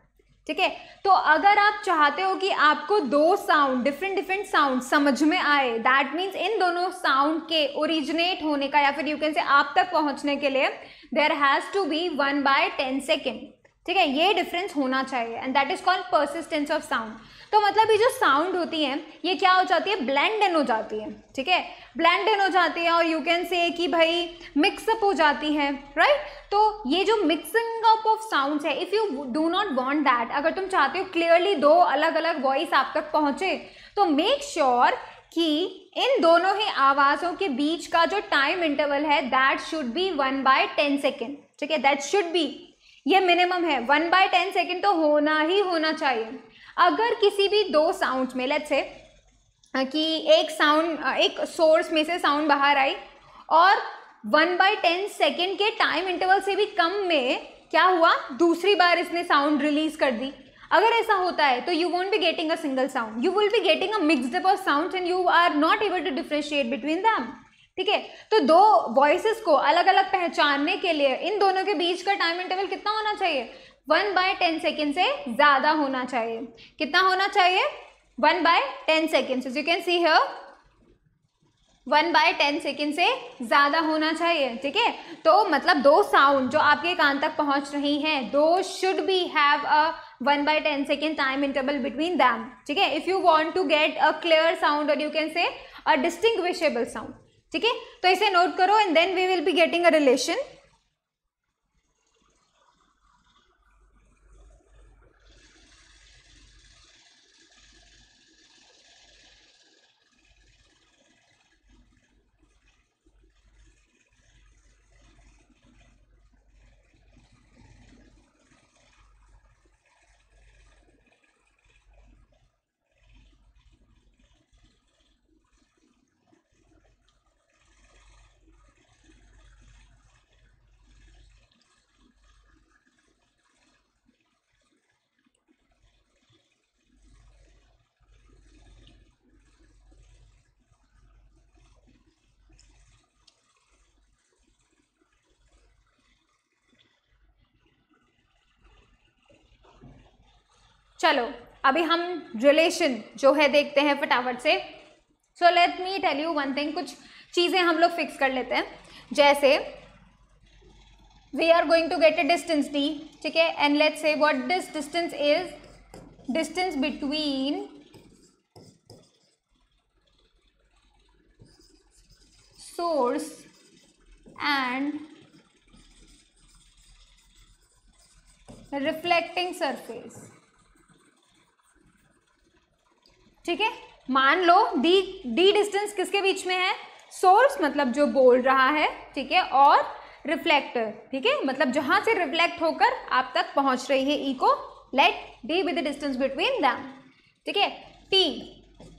ठीक है तो अगर आप चाहते हो कि आपको दो साउंड डिफरेंट डिफरेंट साउंड समझ में आए दैट मीन्स इन दोनों साउंड के ओरिजिनेट होने का या फिर यू कैन से आप तक पहुंचने के लिए there has to be one by ten second ठीक है ये डिफरेंस होना चाहिए and that is called persistence of sound तो मतलब ये जो साउंड होती है ये क्या हो जाती है ब्लैंड इन हो जाती है ठीक है ब्लैंड इन हो जाती है और यू कैन से कि भाई मिक्सअप हो जाती है राइट तो ये जो मिक्सिंग अप ऑफ साउंड्स है if you do not want that अगर तुम चाहते हो क्लियरली दो अलग अलग वॉइस आप तक पहुँचे तो मेक श्योर sure कि इन दोनों ही आवाज़ों के बीच का जो टाइम इंटरवल है that should be one by ten second ठीक है दैट शुड बी ये मिनिमम है वन बाय टेन सेकेंड तो होना ही होना चाहिए अगर किसी भी दो साउंड में लेट्स से कि एक साउंड एक सोर्स में से साउंड बाहर आई और वन बाई टेन सेकेंड के टाइम इंटरवल से भी कम में क्या हुआ दूसरी बार इसने साउंड रिलीज कर दी अगर ऐसा होता है तो you won't be getting a single sound you will be getting a mixed of sound and you are not able to differentiate between them ठीक है तो दो वॉइस को अलग अलग पहचानने के लिए इन दोनों के बीच का टाइम इंटरवल कितना होना चाहिए वन बाय टेन सेकेंड से ज़्यादा होना चाहिए कितना होना चाहिए one by ten second you can see here one by ten second से ज़्यादा होना चाहिए ठीक है तो मतलब दो साउंड जो आपके कान तक पहुँच रही हैं दो should be have a one by ten second time interval between them ठीक है if you want to get a clear sound और you can say a distinguishable sound ठीक है तो इसे नोट करो and then we will be getting a relation चलो अभी हम रिलेशन जो है देखते हैं फटाफट से so let me tell you one thing कुछ चीज़ें हम लोग फिक्स कर लेते हैं जैसे we are going to get a distance D ठीक है and let say what this distance is distance between source and reflecting surface ठीक है मान लो डी डी डिस्टेंस किसके बीच में है सोर्स मतलब जो बोल रहा है ठीक है और रिफ्लेक्टर ठीक है मतलब जहाँ से रिफ्लेक्ट होकर आप तक पहुँच रही है ई e को let D with the distance between them ठीक है T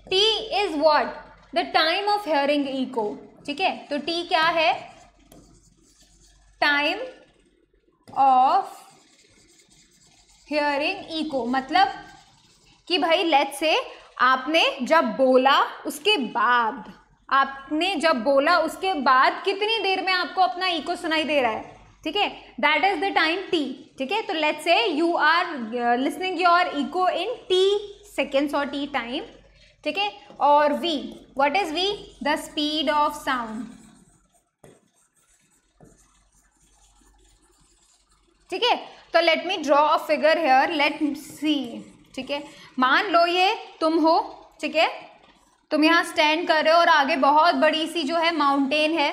T is what the time of hearing echo ठीक है तो टी क्या है टाइम ऑफ हियरिंग ईको मतलब कि भाई लेट से आपने जब बोला उसके बाद आपने जब बोला उसके बाद कितनी देर में आपको अपना इको सुनाई दे रहा है ठीक है that is the time T ठीक है तो let's say you are listening your echo in T seconds और टी टाइम ठीक है और V what is V the speed of sound ठीक है तो let me draw a figure here let see ठीक है मान लो ये तुम हो ठीक है तुम यहाँ स्टैंड कर रहे हो और आगे बहुत बड़ी सी जो है माउंटेन है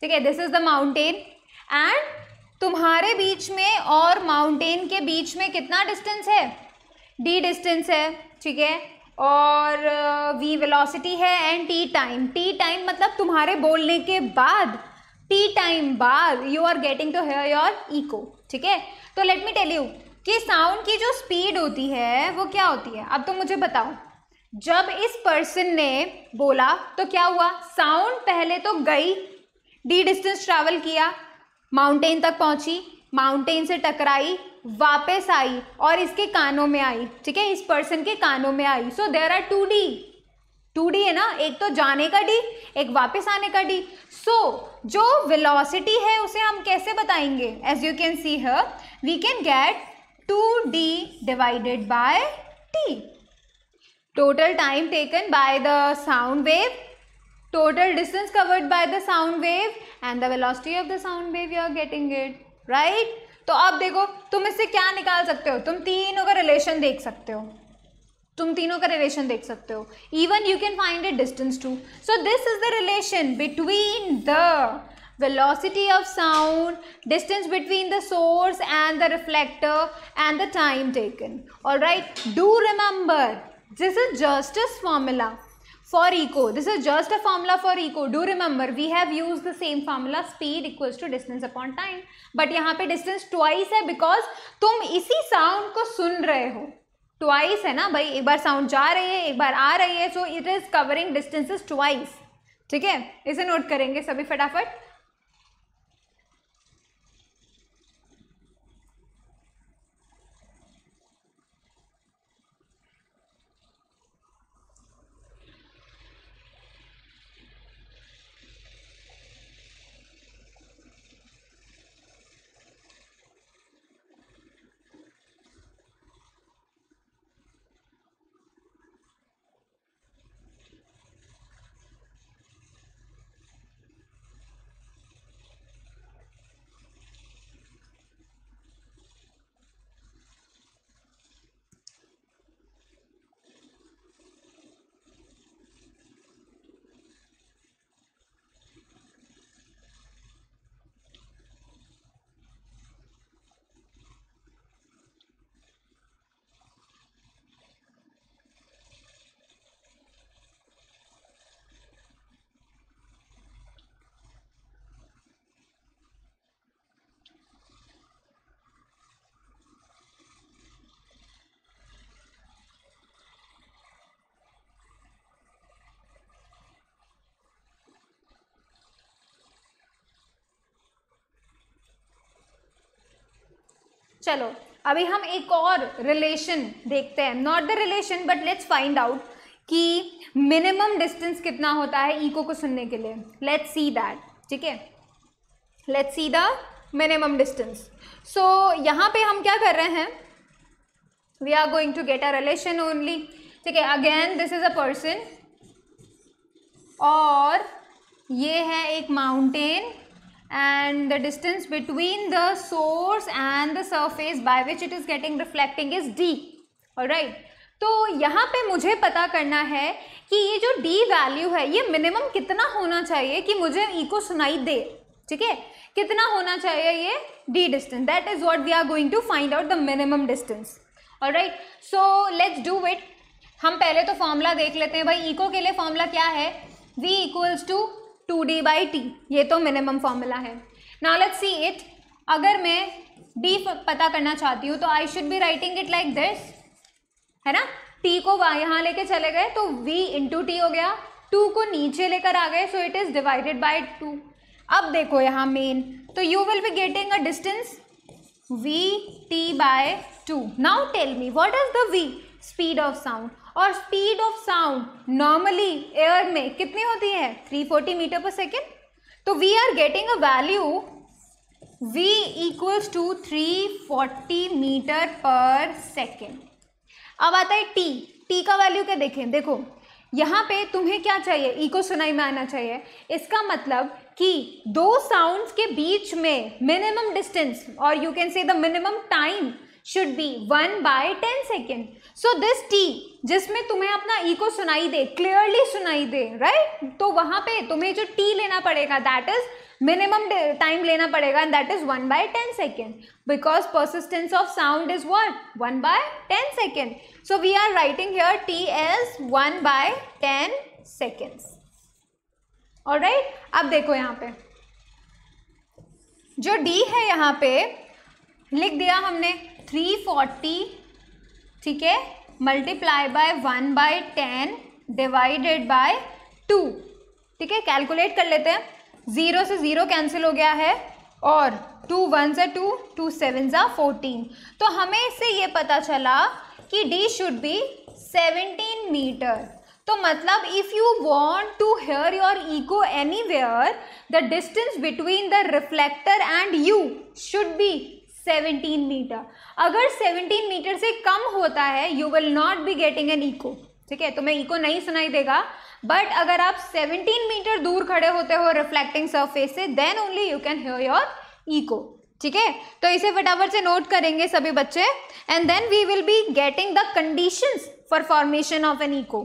ठीक है this is the mountain and तुम्हारे बीच में और माउंटेन के बीच में कितना डिस्टेंस है डी डिस्टेंस है ठीक है और वी uh, वेलोसिटी है and T time T time मतलब तुम्हारे बोलने के बाद टी टाइम बाद you are getting to hear your echo ठीक है तो लेट मी टेल यू कि साउंड की जो स्पीड होती है वो क्या होती है अब तुम मुझे बताओ जब इस पर्सन ने बोला तो क्या हुआ साउंड पहले तो गई डी डिस्टेंस ट्रैवल किया माउंटेन तक पहुंची माउंटेन से टकराई वापस आई और इसके कानों में आई ठीक है इस पर्सन के कानों में आई so there are two D two D है ना एक तो जाने का डी एक वापस आने का डी सो so, जो वेलोसिटी है उसे हम कैसे बताएंगे as you can see here we can get two D divided by T total time taken by the sound wave total distance covered by the sound wave and the velocity of the sound wave you are getting it right तो अब देखो तुम इससे क्या निकाल सकते हो तुम तीनों का रिलेशन देख सकते हो तुम तीनों का रिलेशन देख सकते हो even you can find it distance two so this is the relation between the velocity of sound distance between the source and the reflector and the time taken all right do remember this is just a formula for echo this is just a formula for echo do remember we have used the same formula speed equals to distance upon time but yahan pe distance twice hai because tum isi sound ko sun rahe ho twice hai na bhai ek bar sound ja rahi hai ek bar aa rahi hai so it is covering distances twice ठीक है इसे note करेंगे सभी फटाफट चलो अभी हम एक और रिलेशन देखते हैं not the relation but let's find out कि मिनिमम डिस्टेंस कितना होता है ईको को सुनने के लिए लेट्स सी दैट ठीक है let's see the minimum distance so यहाँ पे हम क्या कर रहे हैं we are going to get a relation only ठीक है again this is a person और ये है एक mountain and the distance between the source and the surface by which it is getting reflecting is d alright तो यहाँ पे मुझे पता करना है कि ये जो d वैल्यू है ये मिनिमम कितना होना चाहिए कि मुझे इको सुनाई दे ठीक है कितना होना चाहिए ये d distance that is what we are going to find out the minimum distance और right so let's do it हम पहले तो फॉर्मूला देख लेते हैं भाई इको के लिए फॉर्मूला क्या है v equals to two D by T ये तो मिनिमम फॉर्मूला है नाउ लेट्स सी इट अगर मैं डी पता करना चाहती हूँ तो I should be writing it like this है ना टी को यहाँ लेके चले गए तो वी इंटू टी हो गया टू को नीचे लेकर आ गए so it is divided by two अब देखो यहाँ मेन तो you will be getting a distance V T by two now tell me what is the V speed of sound और speed of sound normally air में कितनी होती है 340 मीटर पर सेकेंड तो we are getting a value v equals to 340 meter per second अब आता है t t का वैल्यू क्या देखें देखो यहाँ पे तुम्हें क्या चाहिए इको सुनाई में आना चाहिए इसका मतलब कि दो साउंड्स के बीच में मिनिमम डिस्टेंस और you can say the minimum time should be one by ten second so this t जिसमें तुम्हें अपना ईको e सुनाई दे क्लियरली सुनाई दे राइट right? तो वहां पे तुम्हें जो टी लेना पड़ेगा दैट इज मिनिमम टाइम लेना पड़ेगा and that is one by ten second because persistence of sound is what one by ten second so we are writing here T as one by ten seconds और right अब देखो यहाँ पे जो D है यहाँ पे लिख दिया हमने थ्री फोर्टी ठीक है multiply by one by ten divided by two ठीक है कैलकुलेट कर लेते हैं ज़ीरो से ज़ीरो कैंसिल हो गया है और टू वन ज़ा टू टू सेवन ज़ा फोर्टीन तो हमें इससे ये पता चला कि D should be seventeen meter तो मतलब if you want to hear your echo anywhere the distance between the reflector and you should be 17 meter अगर 17 मीटर से कम होता है you will not be getting an echo ठीक है तुम्हें तो इको नहीं सुनाई देगा बट अगर आप 17 मीटर दूर खड़े होते हो रिफ्लेक्टिंग सरफेस से then only you can hear your echo ठीक है तो इसे फटाफट से नोट करेंगे सभी बच्चे and then we will be getting the conditions for formation of an echo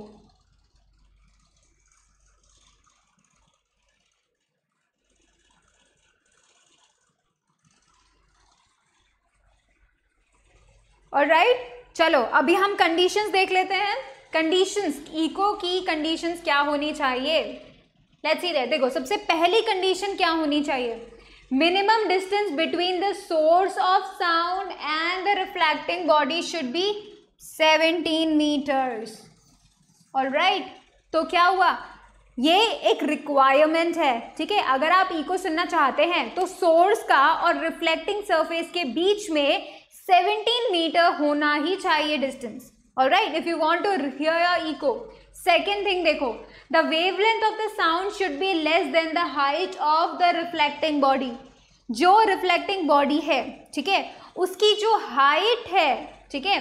और राइट चलो अभी हम कंडीशंस देख लेते हैं कंडीशंस इको की कंडीशंस क्या होनी चाहिए लेट्स सी दैट देखो सबसे पहली कंडीशन क्या होनी चाहिए minimum distance between the source of sound and the reflecting body should be 17 meters और राइट तो क्या हुआ ये एक रिक्वायरमेंट है ठीक है अगर आप इको सुनना चाहते हैं तो सोर्स का और रिफ्लेक्टिंग सरफेस के बीच में 17 मीटर होना ही चाहिए डिस्टेंस और right if you want to hear echo second thing देखो the wavelength of the sound should be less than the height of the reflecting body जो रिफ्लेक्टिंग बॉडी है ठीक है उसकी जो हाइट है ठीक है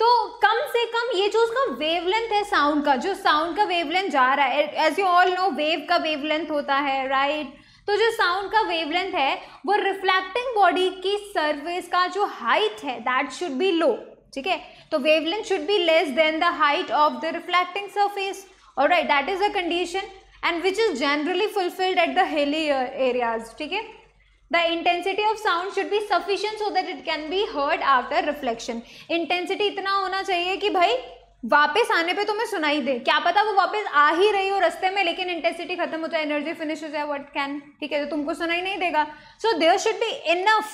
तो कम से कम ये जो उसका वेव लेंथ है साउंड का जो साउंड का वेव लेंथ जा रहा है as you all know wave का वेव लेंथ होता है राइट right? तो जो साउंड का वेवलेंथ है वो रिफ्लेक्टिंग बॉडी की सरफेस का जो हाइट है दैट शुड बी लो ठीक है तो wavelength should be less than the height of the reflecting surface और right that is a condition and which is generally fulfilled at the hilly areas ठीक है the intensity of sound should be sufficient so that it can be heard after reflection intensity इतना होना चाहिए कि भाई वापस आने पे तुम्हें तो सुनाई दे क्या पता वो वापस आ ही रही हो रस्ते में लेकिन इंटेंसिटी खत्म हो जाए एनर्जी फिनिश हो जाए व्हाट कैन ठीक है तो तुमको सुनाई नहीं देगा so there should be enough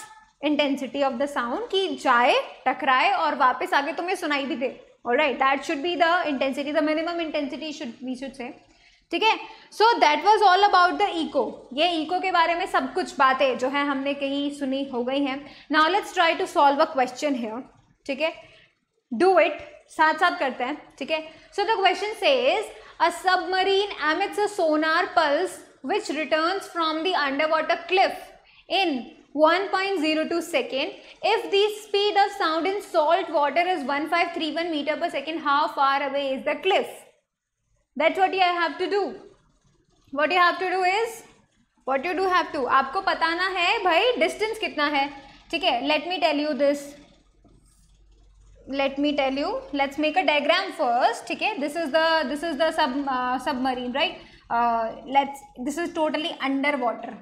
intensity of the sound कि जाए टकराए और वापस आगे तुम्हें सुनाई भी दे और right that should be the intensity the minimum intensity should we should say ठीक है so that was all about the echo ये ईको के बारे में सब कुछ बातें जो है हमने कहीं सुनी हो गई हैं now let's try to solve a question है ठीक है डू इट साथ साथ करते हैं ठीक है so the question says a submarine emits a sonar pulse which return from the under water cliff in 1.02 point zero two second if the speed of sound in salt water is one five three one meter per second how far away is the cliff that what you I have to do what you have to do is what you do have to आपको पता ना है भाई distance कितना है ठीक है let me tell you this let me tell you let's make a diagram first ठीक है this is the this is the sub submarine right let's this is totally under water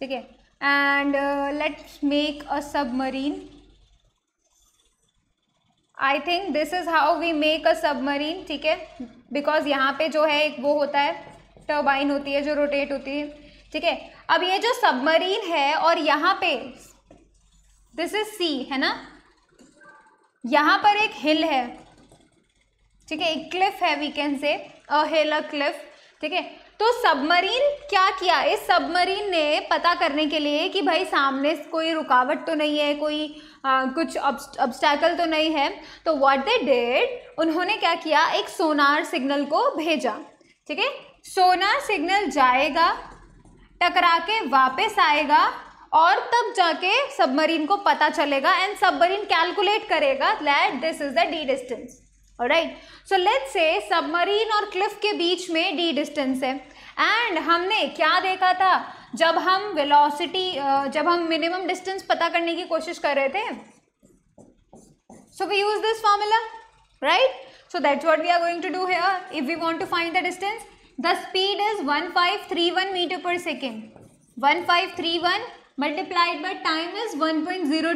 ठीक है and let's make a submarine I think this is how we make a submarine ठीक है because यहाँ पे जो है एक वो होता है टर्बाइन होती है जो रोटेट होती है ठीक है अब ये जो सबमरीन है और यहाँ पे दिस इज सी है ना यहाँ पर एक हिल है ठीक है एक क्लिफ है we can say a hill a cliff ठीक है तो सबमरीन क्या किया इस सबमरीन ने पता करने के लिए कि भाई सामने कोई रुकावट तो नहीं है कोई आ, कुछ ऑब्स्टैकल तो नहीं है तो व्हाट दे डेड उन्होंने क्या किया एक सोनार सिग्नल को भेजा ठीक है सोनार सिग्नल जाएगा टकरा के वापस आएगा और तब जाके सबमरीन को पता चलेगा एंड सबमरीन कैलकुलेट करेगा that this is the D distance right so let say submarine और क्लिफ के बीच में डी डिस्टेंस है एंड हमने क्या देखा था जब हम वेलोसिटी जब हम मिनिमम डिस्टेंस पता करने की कोशिश कर रहे थे so we use this formula right so that's what we are going to do here if we want to find the distance the speed is 1531 meter per second 1531 multiplied by time is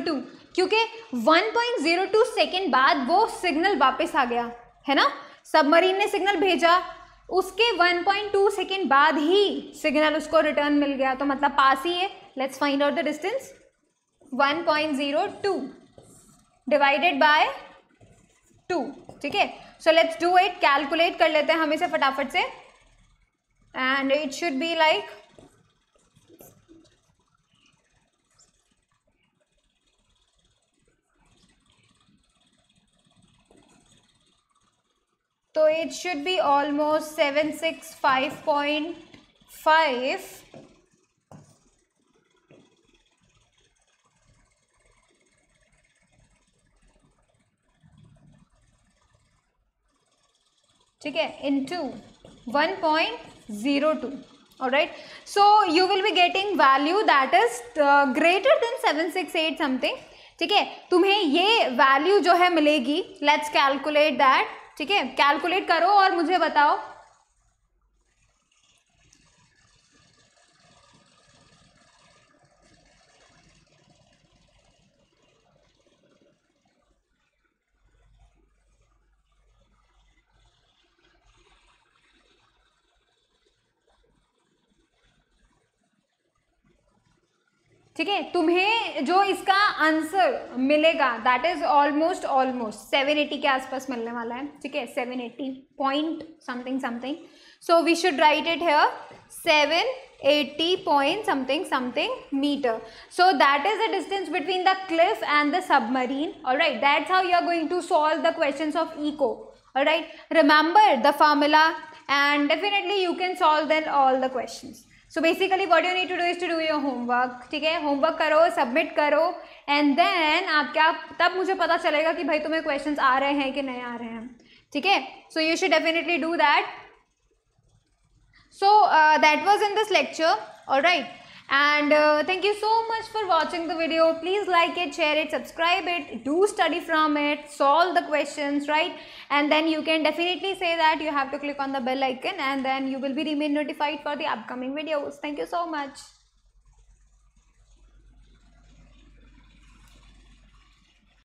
1.02 क्योंकि to second बाद वो signal वापस आ गया है ना submarine ने signal भेजा उसके 1.2 सेकेंड बाद ही सिग्नल उसको रिटर्न मिल गया तो मतलब पास ही है let's find out the distance 1.02 divided by two ठीक है so let's do it calculate कर लेते हैं हम इसे फटाफट से and it should be like तो it should be almost seven six five point five ठीक है into one point zero two right so you will be getting value that is greater than seven six eight something ठीक है तुम्हें ये value जो है मिलेगी let's calculate that ठीक है कैलकुलेट करो और मुझे बताओ ठीक है तुम्हें जो इसका आंसर मिलेगा that is almost almost seven eighty के आसपास मिलने वाला है ठीक है seven eighty point something something so we should write it here seven eighty point something something meter so that is the distance between the cliff and the submarine और right that's how you are going to solve the question of echo right remember the the and definitely you can solve solve all the question so basically what you need to do is to do your homework ठीक है homework करो submit करो and then आप क्या तब मुझे पता चलेगा कि भाई तुम्हें क्वेश्चन आ रहे हैं कि नहीं आ रहे हैं ठीक है so you should definitely do that so that was in this lecture all right and uh, thank you so much for watching the video please like it share it subscribe it do study from it solve the questions right and then you can definitely say that you have to click on the bell icon and then you will be remain notified for the upcoming videos thank you so much